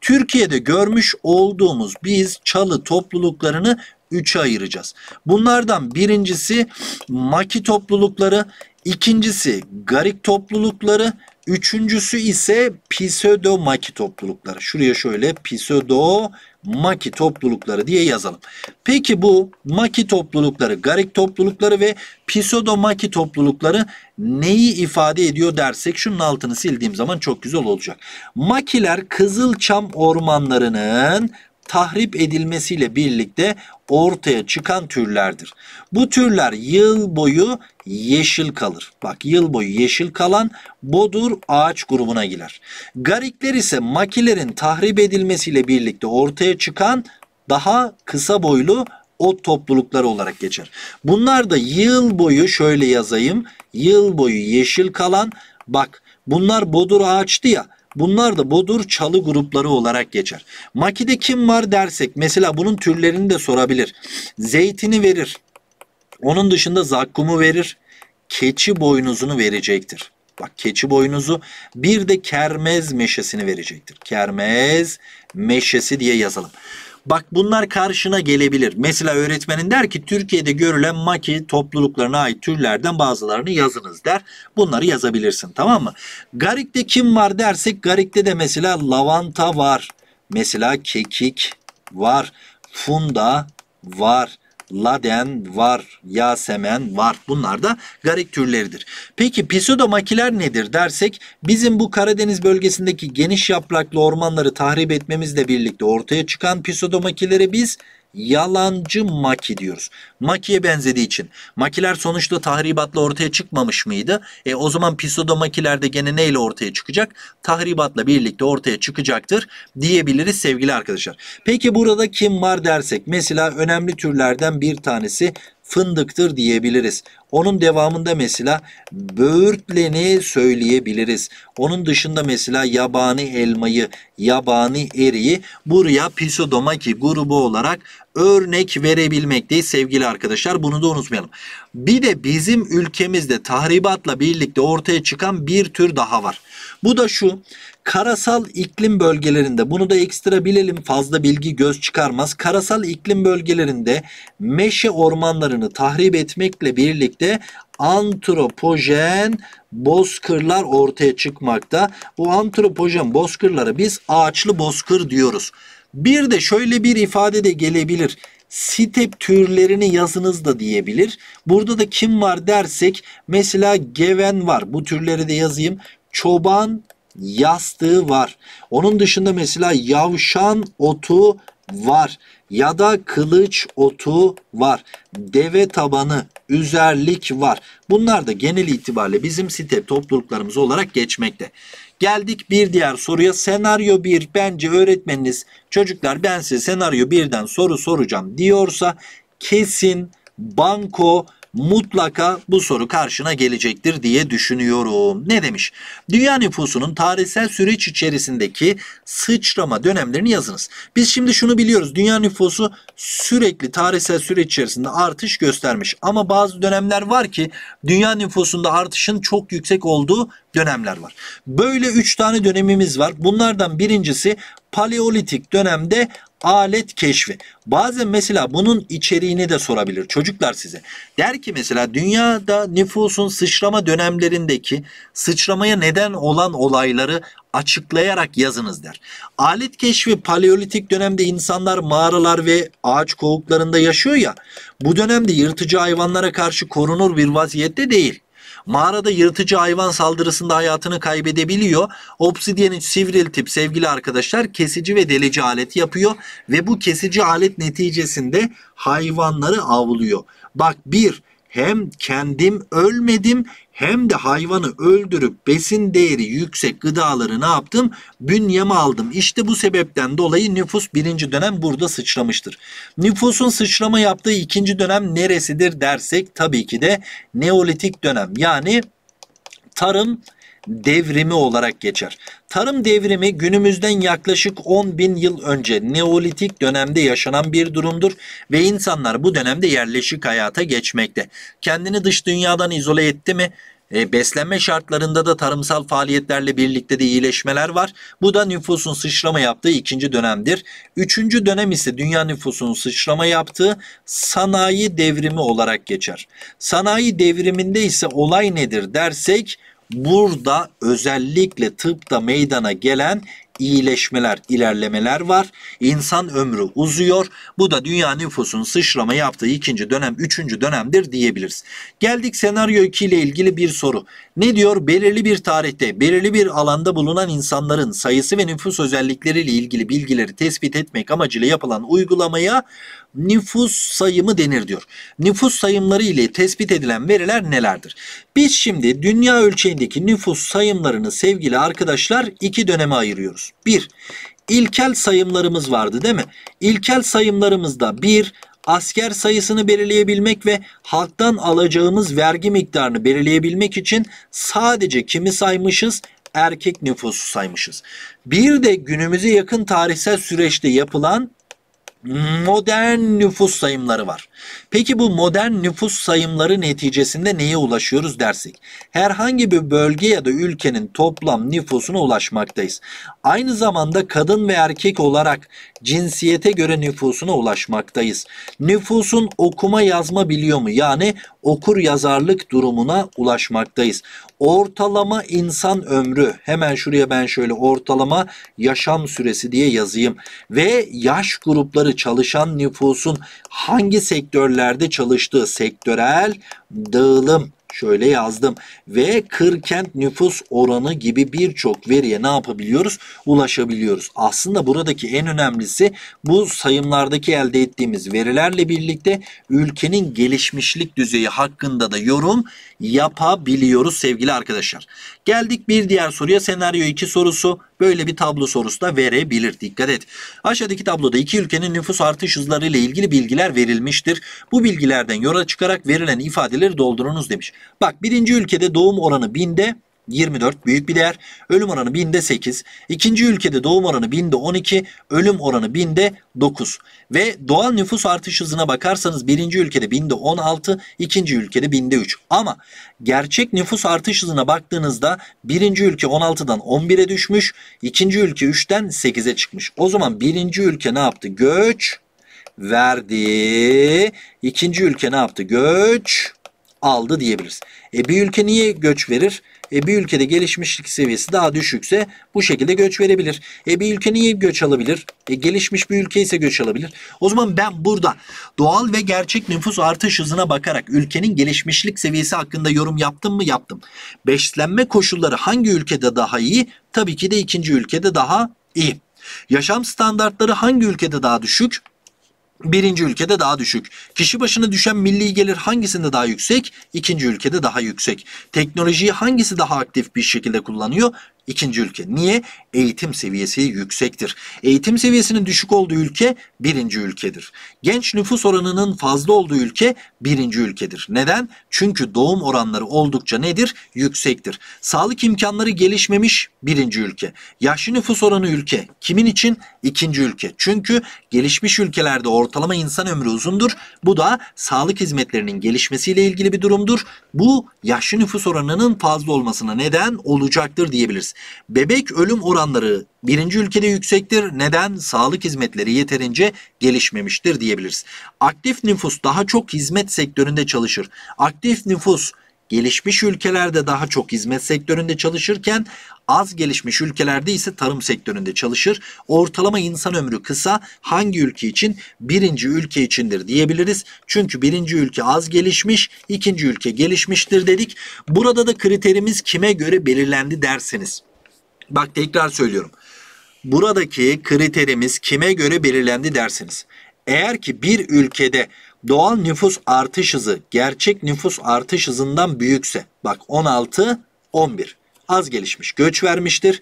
Türkiye'de görmüş olduğumuz biz çalı topluluklarını üçe ayıracağız. Bunlardan birincisi maki toplulukları, ikincisi garik toplulukları, Üçüncüsü ise pseudomaki toplulukları. Şuraya şöyle pseudomaki toplulukları diye yazalım. Peki bu maki toplulukları, garik toplulukları ve pseudomaki toplulukları neyi ifade ediyor dersek şunun altını sildiğim zaman çok güzel olacak. Makiler Kızılçam ormanlarının tahrip edilmesiyle birlikte ortaya çıkan türlerdir. Bu türler yıl boyu yeşil kalır. Bak yıl boyu yeşil kalan bodur ağaç grubuna girer. Garikler ise makilerin tahrip edilmesiyle birlikte ortaya çıkan daha kısa boylu ot toplulukları olarak geçer. Bunlar da yıl boyu şöyle yazayım. Yıl boyu yeşil kalan bak bunlar bodur ağaçtı ya Bunlar da bodur çalı grupları olarak geçer. Makide kim var dersek mesela bunun türlerini de sorabilir. Zeytini verir. Onun dışında zakkumu verir. Keçi boynuzunu verecektir. Bak keçi boynuzu bir de kermez meşesini verecektir. Kermez meşesi diye yazalım. Bak bunlar karşına gelebilir. Mesela öğretmenin der ki Türkiye'de görülen maki topluluklarına ait türlerden bazılarını yazınız der. Bunları yazabilirsin tamam mı? Garik'te kim var dersek Garik'te de mesela lavanta var. Mesela kekik var. Funda var laden, var, yasemen, var. Bunlar da garik türleridir. Peki Pisodomakiler nedir dersek bizim bu Karadeniz bölgesindeki geniş yapraklı ormanları tahrip etmemizle birlikte ortaya çıkan Pisodomakileri biz yalancı maki diyoruz. Makiye benzediği için. Makiler sonuçta tahribatla ortaya çıkmamış mıydı? E o zaman pseudomakiler de gene neyle ortaya çıkacak? Tahribatla birlikte ortaya çıkacaktır diyebiliriz sevgili arkadaşlar. Peki burada kim var dersek mesela önemli türlerden bir tanesi fındıktır diyebiliriz. Onun devamında mesela böğürtleni söyleyebiliriz. Onun dışında mesela yabani elmayı, yabani eriyi buraya Pisodomaki grubu olarak örnek verebilmekteyiz sevgili arkadaşlar. Bunu da unutmayalım. Bir de bizim ülkemizde tahribatla birlikte ortaya çıkan bir tür daha var. Bu da şu. Karasal iklim bölgelerinde bunu da ekstra bilelim fazla bilgi göz çıkarmaz. Karasal iklim bölgelerinde meşe ormanlarını tahrip etmekle birlikte antropojen bozkırlar ortaya çıkmakta. Bu antropojen bozkırlara biz ağaçlı bozkır diyoruz. Bir de şöyle bir ifade de gelebilir sitep türlerini yazınız da diyebilir. Burada da kim var dersek mesela geven var. Bu türleri de yazayım. Çoban yastığı var. Onun dışında mesela yavşan otu var ya da kılıç otu var. Deve tabanı, üzerlik var. Bunlar da genel itibariyle bizim site topluluklarımız olarak geçmekte. Geldik bir diğer soruya. Senaryo 1 bence öğretmeniniz çocuklar ben size senaryo 1'den soru soracağım diyorsa kesin banko mutlaka bu soru karşına gelecektir diye düşünüyorum. Ne demiş? Dünya nüfusunun tarihsel süreç içerisindeki sıçrama dönemlerini yazınız. Biz şimdi şunu biliyoruz. Dünya nüfusu sürekli tarihsel süreç içerisinde artış göstermiş. Ama bazı dönemler var ki dünya nüfusunda artışın çok yüksek olduğu dönemler var. Böyle 3 tane dönemimiz var. Bunlardan birincisi Paleolitik dönemde alet keşfi. Bazen mesela bunun içeriğini de sorabilir çocuklar size. Der ki mesela dünyada nüfusun sıçrama dönemlerindeki sıçramaya neden olan olayları açıklayarak yazınız der. Alet keşfi paleolitik dönemde insanlar mağaralar ve ağaç kovuklarında yaşıyor ya. Bu dönemde yırtıcı hayvanlara karşı korunur bir vaziyette değil. Mağarada yırtıcı hayvan saldırısında hayatını kaybedebiliyor. Obsidyenin tip sevgili arkadaşlar kesici ve delici alet yapıyor. Ve bu kesici alet neticesinde hayvanları avlıyor. Bak bir hem kendim ölmedim hem de hayvanı öldürüp besin değeri yüksek gıdaları ne yaptım? Bünyeme aldım. İşte bu sebepten dolayı nüfus birinci dönem burada sıçramıştır. Nüfusun sıçrama yaptığı ikinci dönem neresidir dersek tabii ki de Neolitik dönem yani tarım devrimi olarak geçer. Tarım devrimi günümüzden yaklaşık 10 bin yıl önce Neolitik dönemde yaşanan bir durumdur ve insanlar bu dönemde yerleşik hayata geçmekte. Kendini dış dünyadan izole etti mi? E, beslenme şartlarında da tarımsal faaliyetlerle birlikte de iyileşmeler var. Bu da nüfusun sıçrama yaptığı ikinci dönemdir. Üçüncü dönem ise dünya nüfusunun sıçrama yaptığı sanayi devrimi olarak geçer. Sanayi devriminde ise olay nedir dersek Burada özellikle tıpta meydana gelen iyileşmeler, ilerlemeler var. İnsan ömrü uzuyor. Bu da dünya nüfusunun sıçrama yaptığı ikinci dönem, üçüncü dönemdir diyebiliriz. Geldik senaryo 2 ile ilgili bir soru. Ne diyor? Belirli bir tarihte, belirli bir alanda bulunan insanların sayısı ve nüfus özellikleriyle ilgili bilgileri tespit etmek amacıyla yapılan uygulamaya nüfus sayımı denir diyor. Nüfus sayımları ile tespit edilen veriler nelerdir? Biz şimdi dünya ölçeğindeki nüfus sayımlarını sevgili arkadaşlar iki döneme ayırıyoruz. Bir ilkel sayımlarımız vardı değil mi? İlkel sayımlarımızda bir asker sayısını belirleyebilmek ve halktan alacağımız vergi miktarını belirleyebilmek için sadece kimi saymışız? Erkek nüfusu saymışız. Bir de günümüze yakın tarihsel süreçte yapılan modern nüfus sayımları var. Peki bu modern nüfus sayımları neticesinde neye ulaşıyoruz dersek? Herhangi bir bölge ya da ülkenin toplam nüfusuna ulaşmaktayız. Aynı zamanda kadın ve erkek olarak cinsiyete göre nüfusuna ulaşmaktayız. Nüfusun okuma yazma biliyor mu? Yani okur yazarlık durumuna ulaşmaktayız. Ortalama insan ömrü hemen şuraya ben şöyle ortalama yaşam süresi diye yazayım ve yaş grupları çalışan nüfusun hangi sektörde sektörlerde çalıştığı sektörel dağılım şöyle yazdım ve kırkent nüfus oranı gibi birçok veriye ne yapabiliyoruz ulaşabiliyoruz. Aslında buradaki en önemlisi bu sayımlardaki elde ettiğimiz verilerle birlikte ülkenin gelişmişlik düzeyi hakkında da yorum yapabiliyoruz sevgili arkadaşlar. Geldik bir diğer soruya senaryo 2 sorusu. Böyle bir tablo sorusu da verebilir. Dikkat et. Aşağıdaki tabloda iki ülkenin nüfus artış hızları ile ilgili bilgiler verilmiştir. Bu bilgilerden yola çıkarak verilen ifadeleri doldurunuz demiş. Bak birinci ülkede doğum oranı binde 24 büyük bir değer. Ölüm oranı binde 8. İkinci ülkede doğum oranı binde 12. Ölüm oranı binde 9. Ve doğal nüfus artış hızına bakarsanız birinci ülkede binde 16. ikinci ülkede binde 3. Ama gerçek nüfus artış hızına baktığınızda birinci ülke 16'dan 11'e düşmüş. ikinci ülke 3'ten 8'e çıkmış. O zaman birinci ülke ne yaptı? Göç verdi. İkinci ülke ne yaptı? Göç aldı diyebiliriz. E bir ülke niye göç verir? E, bir ülkede gelişmişlik seviyesi daha düşükse bu şekilde göç verebilir. E, bir ülke niye göç alabilir? E, gelişmiş bir ülke ise göç alabilir. O zaman ben burada doğal ve gerçek nüfus artış hızına bakarak ülkenin gelişmişlik seviyesi hakkında yorum yaptım mı? Yaptım. Beslenme koşulları hangi ülkede daha iyi? Tabii ki de ikinci ülkede daha iyi. Yaşam standartları hangi ülkede daha düşük? Birinci ülkede daha düşük. Kişi başına düşen milli gelir hangisinde daha yüksek? İkinci ülkede daha yüksek. Teknolojiyi hangisi daha aktif bir şekilde kullanıyor? İkinci ülke. Niye? Eğitim seviyesi yüksektir. Eğitim seviyesinin düşük olduğu ülke birinci ülkedir. Genç nüfus oranının fazla olduğu ülke birinci ülkedir. Neden? Çünkü doğum oranları oldukça nedir? Yüksektir. Sağlık imkanları gelişmemiş birinci ülke. Yaşlı nüfus oranı ülke. Kimin için? ikinci ülke. Çünkü gelişmiş ülkelerde ortalama insan ömrü uzundur. Bu da sağlık hizmetlerinin gelişmesiyle ilgili bir durumdur. Bu yaşlı nüfus oranının fazla olmasına neden olacaktır diyebiliriz. Bebek ölüm oranları birinci ülkede yüksektir. Neden? Sağlık hizmetleri yeterince gelişmemiştir diyebiliriz. Aktif nüfus daha çok hizmet sektöründe çalışır. Aktif nüfus gelişmiş ülkelerde daha çok hizmet sektöründe çalışırken az gelişmiş ülkelerde ise tarım sektöründe çalışır. Ortalama insan ömrü kısa hangi ülke için? Birinci ülke içindir diyebiliriz. Çünkü birinci ülke az gelişmiş, ikinci ülke gelişmiştir dedik. Burada da kriterimiz kime göre belirlendi derseniz. Bak tekrar söylüyorum. Buradaki kriterimiz kime göre belirlendi dersiniz. Eğer ki bir ülkede doğal nüfus artış hızı gerçek nüfus artış hızından büyükse bak 16 11 az gelişmiş göç vermiştir.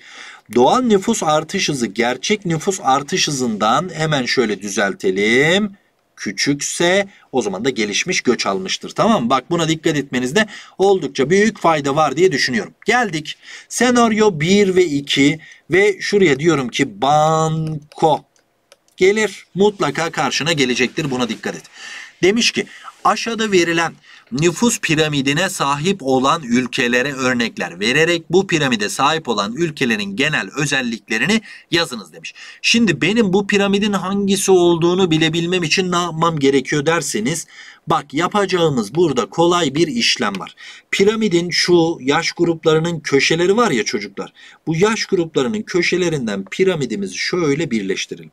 Doğal nüfus artış hızı gerçek nüfus artış hızından hemen şöyle düzeltelim. Küçükse o zaman da gelişmiş göç almıştır. Tamam mı? Bak buna dikkat etmenizde oldukça büyük fayda var diye düşünüyorum. Geldik. Senaryo 1 ve 2 ve şuraya diyorum ki banko gelir. Mutlaka karşına gelecektir. Buna dikkat et. Demiş ki aşağıda verilen nüfus piramidine sahip olan ülkelere örnekler vererek bu piramide sahip olan ülkelerin genel özelliklerini yazınız demiş. Şimdi benim bu piramidin hangisi olduğunu bilebilmem için ne yapmam gerekiyor derseniz Bak yapacağımız burada kolay bir işlem var. Piramidin şu yaş gruplarının köşeleri var ya çocuklar. Bu yaş gruplarının köşelerinden piramidimizi şöyle birleştirelim.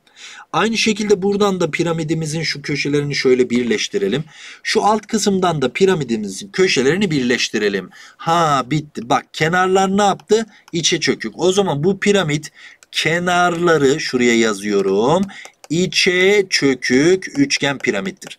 Aynı şekilde buradan da piramidimizin şu köşelerini şöyle birleştirelim. Şu alt kısımdan da piramidimizin köşelerini birleştirelim. Ha bitti. Bak kenarlar ne yaptı? İçe çökük. O zaman bu piramit kenarları şuraya yazıyorum. İçe çökük üçgen piramittir.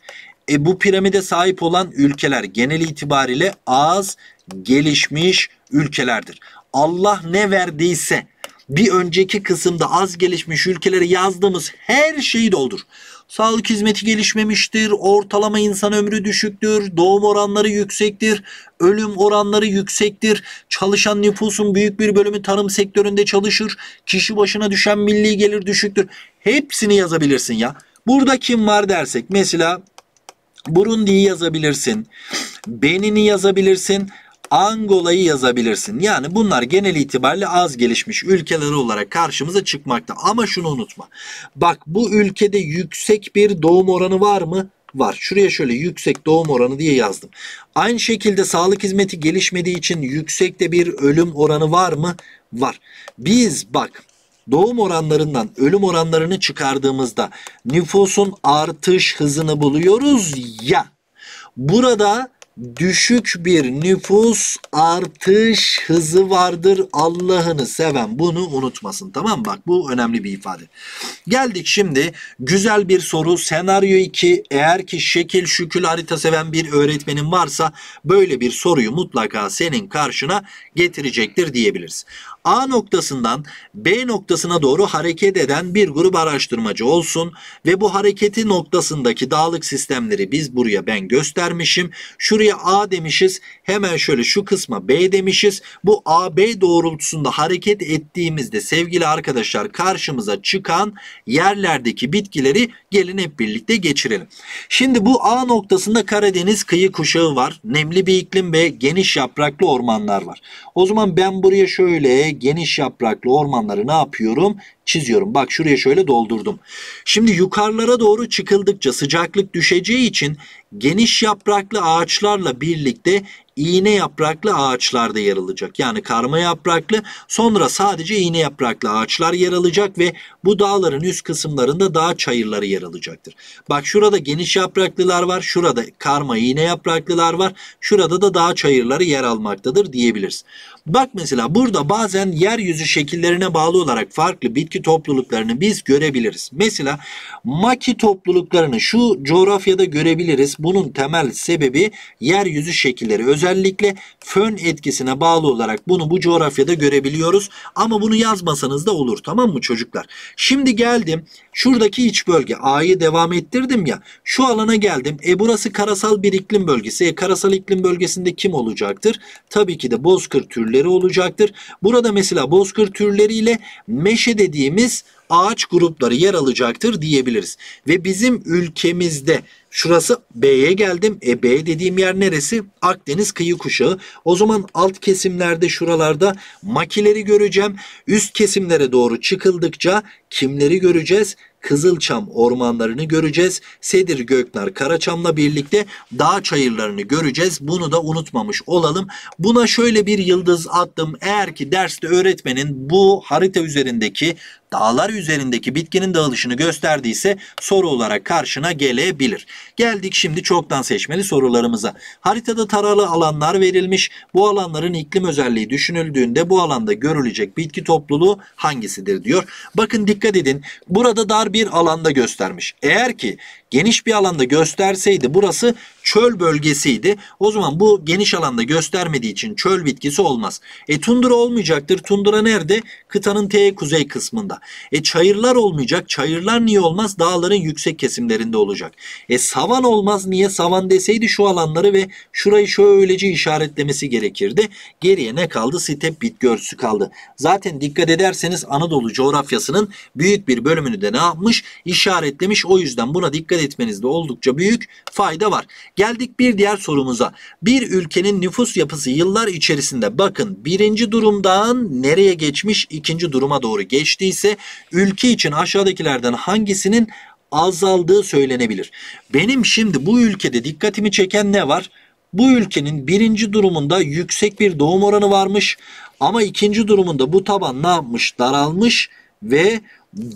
E, bu piramide sahip olan ülkeler genel itibariyle az gelişmiş ülkelerdir. Allah ne verdiyse bir önceki kısımda az gelişmiş ülkelere yazdığımız her şeyi doldur. Sağlık hizmeti gelişmemiştir, ortalama insan ömrü düşüktür, doğum oranları yüksektir, ölüm oranları yüksektir, çalışan nüfusun büyük bir bölümü tarım sektöründe çalışır, kişi başına düşen milli gelir düşüktür. Hepsini yazabilirsin ya. Burada kim var dersek mesela Burundi'yi yazabilirsin. Benin'i yazabilirsin. Angola'yı yazabilirsin. Yani bunlar genel itibariyle az gelişmiş ülkeler olarak karşımıza çıkmakta. Ama şunu unutma. Bak bu ülkede yüksek bir doğum oranı var mı? var. Şuraya şöyle yüksek doğum oranı diye yazdım. Aynı şekilde sağlık hizmeti gelişmediği için yüksekte bir ölüm oranı var mı? Var. Biz bak doğum oranlarından ölüm oranlarını çıkardığımızda nüfusun artış hızını buluyoruz ya. Burada düşük bir nüfus artış hızı vardır. Allah'ını seven bunu unutmasın. Tamam mı? Bak bu önemli bir ifade. Geldik şimdi güzel bir soru. Senaryo 2 eğer ki şekil şükül harita seven bir öğretmenin varsa böyle bir soruyu mutlaka senin karşına getirecektir diyebiliriz. A noktasından B noktasına doğru hareket eden bir grup araştırmacı olsun ve bu hareketi noktasındaki dağlık sistemleri biz buraya ben göstermişim. Şuraya A demişiz. Hemen şöyle şu kısma B demişiz. Bu AB doğrultusunda hareket ettiğimizde sevgili arkadaşlar karşımıza çıkan yerlerdeki bitkileri gelin hep birlikte geçirelim. Şimdi bu A noktasında Karadeniz kıyı kuşağı var. Nemli bir iklim ve geniş yapraklı ormanlar var. O zaman ben buraya şöyle geniş yapraklı ormanları ne yapıyorum? Çiziyorum. Bak şuraya şöyle doldurdum. Şimdi yukarılara doğru çıkıldıkça sıcaklık düşeceği için geniş yapraklı ağaçlarla birlikte iğne yapraklı ağaçlarda yer alacak. Yani karma yapraklı sonra sadece iğne yapraklı ağaçlar yer alacak ve bu dağların üst kısımlarında dağ çayırları yer alacaktır. Bak şurada geniş yapraklılar var, şurada karma iğne yapraklılar var, şurada da dağ çayırları yer almaktadır diyebiliriz. Bak mesela burada bazen yeryüzü şekillerine bağlı olarak farklı bitki topluluklarını biz görebiliriz. Mesela maki topluluklarını şu coğrafyada görebiliriz. Bunun temel sebebi yeryüzü şekilleri. Özellikle özellikle fön etkisine bağlı olarak bunu bu coğrafyada görebiliyoruz. Ama bunu yazmasanız da olur tamam mı çocuklar? Şimdi geldim Şuradaki iç bölge A'yı devam ettirdim ya. Şu alana geldim. E burası karasal bir iklim bölgesi. E karasal iklim bölgesinde kim olacaktır? Tabii ki de bozkır türleri olacaktır. Burada mesela bozkır türleriyle meşe dediğimiz ağaç grupları yer alacaktır diyebiliriz. Ve bizim ülkemizde şurası B'ye geldim. E B dediğim yer neresi? Akdeniz kıyı kuşağı. O zaman alt kesimlerde şuralarda makileri göreceğim. Üst kesimlere doğru çıkıldıkça kimleri göreceğiz? Kızılçam ormanlarını göreceğiz. Sedir Göknar Karaçam'la birlikte dağ çayırlarını göreceğiz. Bunu da unutmamış olalım. Buna şöyle bir yıldız attım. Eğer ki derste öğretmenin bu harita üzerindeki dağlar üzerindeki bitkinin dağılışını gösterdiyse soru olarak karşına gelebilir. Geldik şimdi çoktan seçmeli sorularımıza. Haritada taralı alanlar verilmiş. Bu alanların iklim özelliği düşünüldüğünde bu alanda görülecek bitki topluluğu hangisidir diyor. Bakın dikkat edin. Burada dar bir alanda göstermiş. Eğer ki geniş bir alanda gösterseydi burası çöl bölgesiydi. O zaman bu geniş alanda göstermediği için çöl bitkisi olmaz. E tundra olmayacaktır. Tundura nerede? Kıtanın T kuzey kısmında. E çayırlar olmayacak. Çayırlar niye olmaz? Dağların yüksek kesimlerinde olacak. E savan olmaz. Niye? Savan deseydi şu alanları ve şurayı şöylece işaretlemesi gerekirdi. Geriye ne kaldı? Step bitki örtüsü kaldı. Zaten dikkat ederseniz Anadolu coğrafyasının büyük bir bölümünü de ne yapmış? İşaretlemiş. O yüzden buna dikkat dikkat etmenizde oldukça büyük fayda var. Geldik bir diğer sorumuza. Bir ülkenin nüfus yapısı yıllar içerisinde bakın birinci durumdan nereye geçmiş ikinci duruma doğru geçtiyse ülke için aşağıdakilerden hangisinin azaldığı söylenebilir. Benim şimdi bu ülkede dikkatimi çeken ne var? Bu ülkenin birinci durumunda yüksek bir doğum oranı varmış ama ikinci durumunda bu taban ne yapmış? Daralmış ve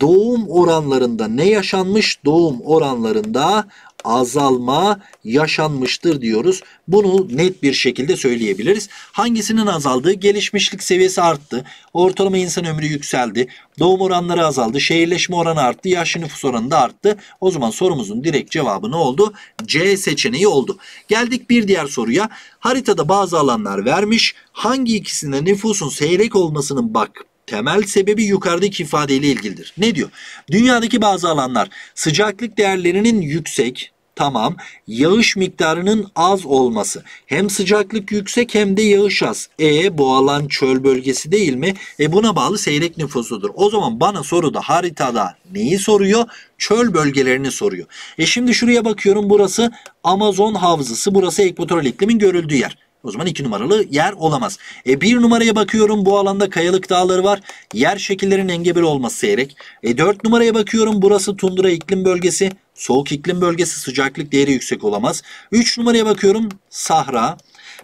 doğum oranlarında ne yaşanmış? Doğum oranlarında azalma yaşanmıştır diyoruz. Bunu net bir şekilde söyleyebiliriz. Hangisinin azaldığı? Gelişmişlik seviyesi arttı. Ortalama insan ömrü yükseldi. Doğum oranları azaldı. Şehirleşme oranı arttı. Yaşlı nüfus oranı da arttı. O zaman sorumuzun direkt cevabı ne oldu? C seçeneği oldu. Geldik bir diğer soruya. Haritada bazı alanlar vermiş. Hangi ikisinde nüfusun seyrek olmasının bak temel sebebi yukarıdaki ifadeyle ilgilidir. Ne diyor? Dünyadaki bazı alanlar sıcaklık değerlerinin yüksek, tamam, yağış miktarının az olması. Hem sıcaklık yüksek hem de yağış az. E bu alan çöl bölgesi değil mi? E buna bağlı seyrek nüfusudur. O zaman bana soruda haritada neyi soruyor? Çöl bölgelerini soruyor. E şimdi şuraya bakıyorum burası Amazon havzası, burası ekvatoral iklimin görüldüğü yer. O zaman iki numaralı yer olamaz. E 1 numaraya bakıyorum bu alanda kayalık dağları var. Yer şekillerinin engebeli olması seyrek. E 4 numaraya bakıyorum burası tundra iklim bölgesi. Soğuk iklim bölgesi sıcaklık değeri yüksek olamaz. Üç numaraya bakıyorum sahra.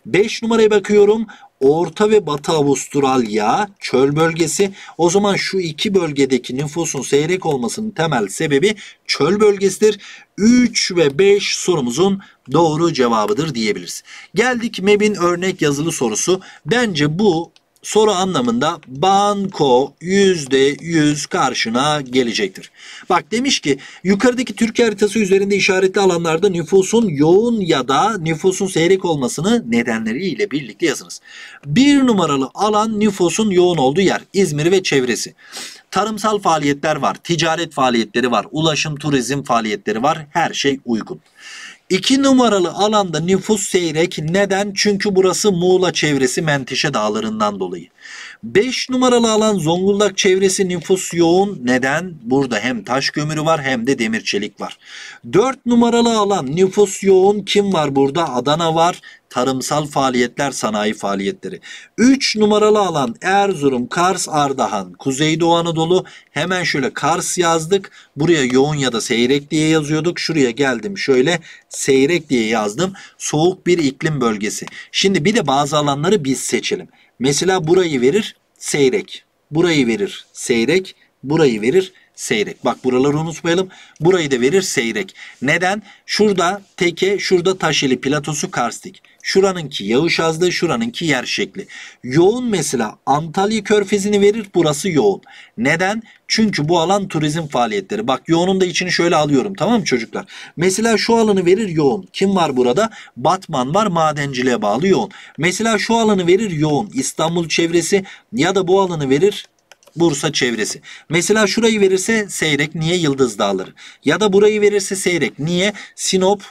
Beş numaraya bakıyorum Orta ve Batı Avustralya çöl bölgesi. O zaman şu iki bölgedeki nüfusun seyrek olmasının temel sebebi çöl bölgesidir. 3 ve 5 sorumuzun doğru cevabıdır diyebiliriz. Geldik MEB'in örnek yazılı sorusu. Bence bu soru anlamında banko %100 karşına gelecektir. Bak demiş ki yukarıdaki Türkiye haritası üzerinde işaretli alanlarda nüfusun yoğun ya da nüfusun seyrek olmasını nedenleriyle birlikte yazınız. Bir numaralı alan nüfusun yoğun olduğu yer İzmir ve çevresi. Tarımsal faaliyetler var, ticaret faaliyetleri var, ulaşım turizm faaliyetleri var her şey uygun. İki numaralı alanda nüfus seyrek. Neden? Çünkü burası Muğla çevresi Menteşe dağlarından dolayı. 5 numaralı alan Zonguldak çevresi nüfus yoğun. Neden? Burada hem taş kömürü var hem de demir çelik var. 4 numaralı alan nüfus yoğun. Kim var burada? Adana var. Tarımsal faaliyetler, sanayi faaliyetleri. 3 numaralı alan Erzurum, Kars, Ardahan, Kuzeydoğu Anadolu. Hemen şöyle Kars yazdık. Buraya yoğun ya da seyrek diye yazıyorduk. Şuraya geldim şöyle seyrek diye yazdım. Soğuk bir iklim bölgesi. Şimdi bir de bazı alanları biz seçelim. Mesela burayı verir seyrek. Burayı verir seyrek. Burayı verir seyrek. Bak buraları unutmayalım. Burayı da verir seyrek. Neden? Şurada teke, şurada taşeli platosu karstik. Şuranınki yağış azlığı, şuranınki yer şekli. Yoğun mesela Antalya körfezini verir, burası yoğun. Neden? Çünkü bu alan turizm faaliyetleri. Bak yoğunun da içini şöyle alıyorum tamam mı çocuklar? Mesela şu alanı verir yoğun. Kim var burada? Batman var madenciliğe bağlı yoğun. Mesela şu alanı verir yoğun. İstanbul çevresi ya da bu alanı verir Bursa çevresi. Mesela şurayı verirse Seyrek niye Yıldız Dağları? Ya da burayı verirse Seyrek niye Sinop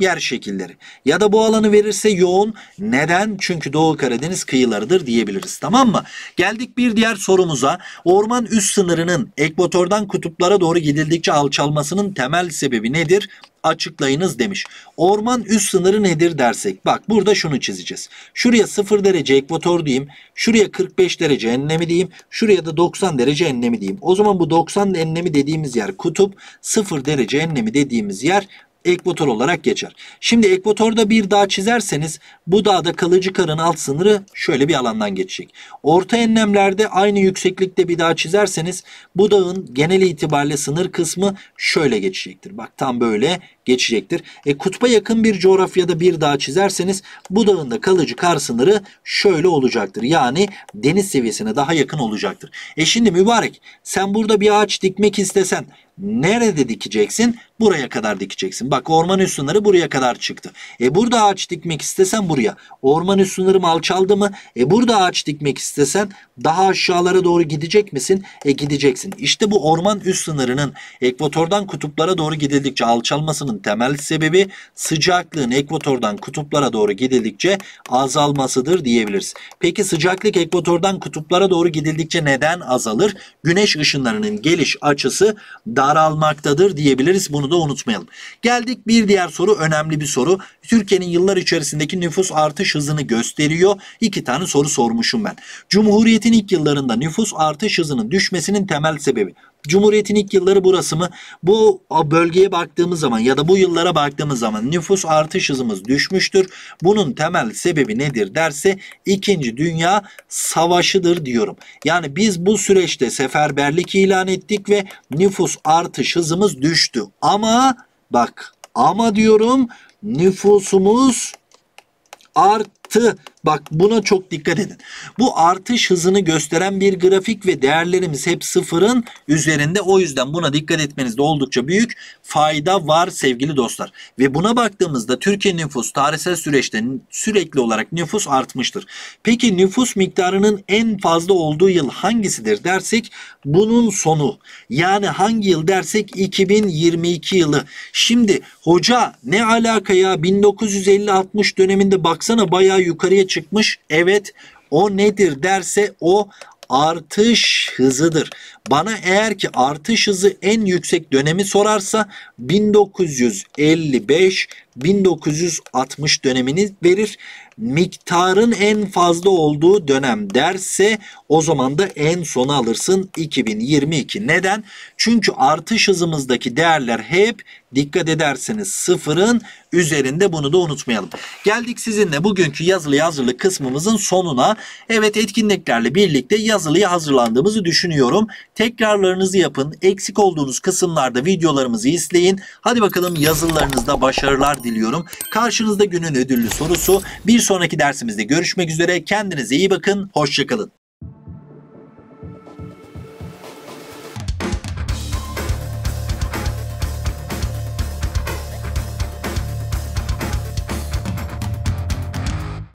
yer şekilleri. Ya da bu alanı verirse yoğun. Neden? Çünkü Doğu Karadeniz kıyılarıdır diyebiliriz. Tamam mı? Geldik bir diğer sorumuza. Orman üst sınırının ekvatordan kutuplara doğru gidildikçe alçalmasının temel sebebi nedir? açıklayınız demiş. Orman üst sınırı nedir dersek bak burada şunu çizeceğiz. Şuraya 0 derece ekvator diyeyim. Şuraya 45 derece enlemi diyeyim. Şuraya da 90 derece enlemi diyeyim. O zaman bu 90 enlemi dediğimiz yer kutup 0 derece enlemi dediğimiz yer ekvator olarak geçer. Şimdi ekvatorda bir dağ çizerseniz bu dağda kalıcı karın alt sınırı şöyle bir alandan geçecek. Orta enlemlerde aynı yükseklikte bir dağ çizerseniz bu dağın genel itibariyle sınır kısmı şöyle geçecektir. Bak tam böyle geçecektir. E, kutba yakın bir coğrafyada bir dağ çizerseniz bu dağın da kalıcı kar sınırı şöyle olacaktır. Yani deniz seviyesine daha yakın olacaktır. E şimdi mübarek sen burada bir ağaç dikmek istesen nerede dikeceksin? buraya kadar dikeceksin. Bak orman üst sınırı buraya kadar çıktı. E burada ağaç dikmek istesen buraya. Orman üst sınırım alçaldı mı? E burada ağaç dikmek istesen daha aşağılara doğru gidecek misin? E gideceksin. İşte bu orman üst sınırının ekvatordan kutuplara doğru gidildikçe alçalmasının temel sebebi sıcaklığın ekvatordan kutuplara doğru gidildikçe azalmasıdır diyebiliriz. Peki sıcaklık ekvatordan kutuplara doğru gidildikçe neden azalır? Güneş ışınlarının geliş açısı daralmaktadır diyebiliriz. Bunu bunu da unutmayalım. Geldik bir diğer soru önemli bir soru. Türkiye'nin yıllar içerisindeki nüfus artış hızını gösteriyor. İki tane soru sormuşum ben. Cumhuriyetin ilk yıllarında nüfus artış hızının düşmesinin temel sebebi Cumhuriyet'in ilk yılları burası mı? Bu bölgeye baktığımız zaman ya da bu yıllara baktığımız zaman nüfus artış hızımız düşmüştür. Bunun temel sebebi nedir derse 2. Dünya Savaşı'dır diyorum. Yani biz bu süreçte seferberlik ilan ettik ve nüfus artış hızımız düştü. Ama bak ama diyorum nüfusumuz arttı arttı. Bak buna çok dikkat edin. Bu artış hızını gösteren bir grafik ve değerlerimiz hep sıfırın üzerinde. O yüzden buna dikkat etmenizde oldukça büyük fayda var sevgili dostlar. Ve buna baktığımızda Türkiye nüfus tarihsel süreçte sürekli olarak nüfus artmıştır. Peki nüfus miktarının en fazla olduğu yıl hangisidir dersek bunun sonu. Yani hangi yıl dersek 2022 yılı. Şimdi hoca ne alaka ya 1950-60 döneminde baksana baya veya yukarıya çıkmış. Evet o nedir derse o artış hızıdır. Bana eğer ki artış hızı en yüksek dönemi sorarsa 1955 1960 dönemini verir. Miktarın en fazla olduğu dönem derse o zaman da en sona alırsın 2022. Neden? Çünkü artış hızımızdaki değerler hep Dikkat ederseniz sıfırın üzerinde bunu da unutmayalım. Geldik sizinle bugünkü yazılı hazırlık kısmımızın sonuna. Evet etkinliklerle birlikte yazılıya hazırlandığımızı düşünüyorum. Tekrarlarınızı yapın. Eksik olduğunuz kısımlarda videolarımızı izleyin. Hadi bakalım yazılarınızda başarılar diliyorum. Karşınızda günün ödüllü sorusu. Bir sonraki dersimizde görüşmek üzere. Kendinize iyi bakın. Hoşçakalın.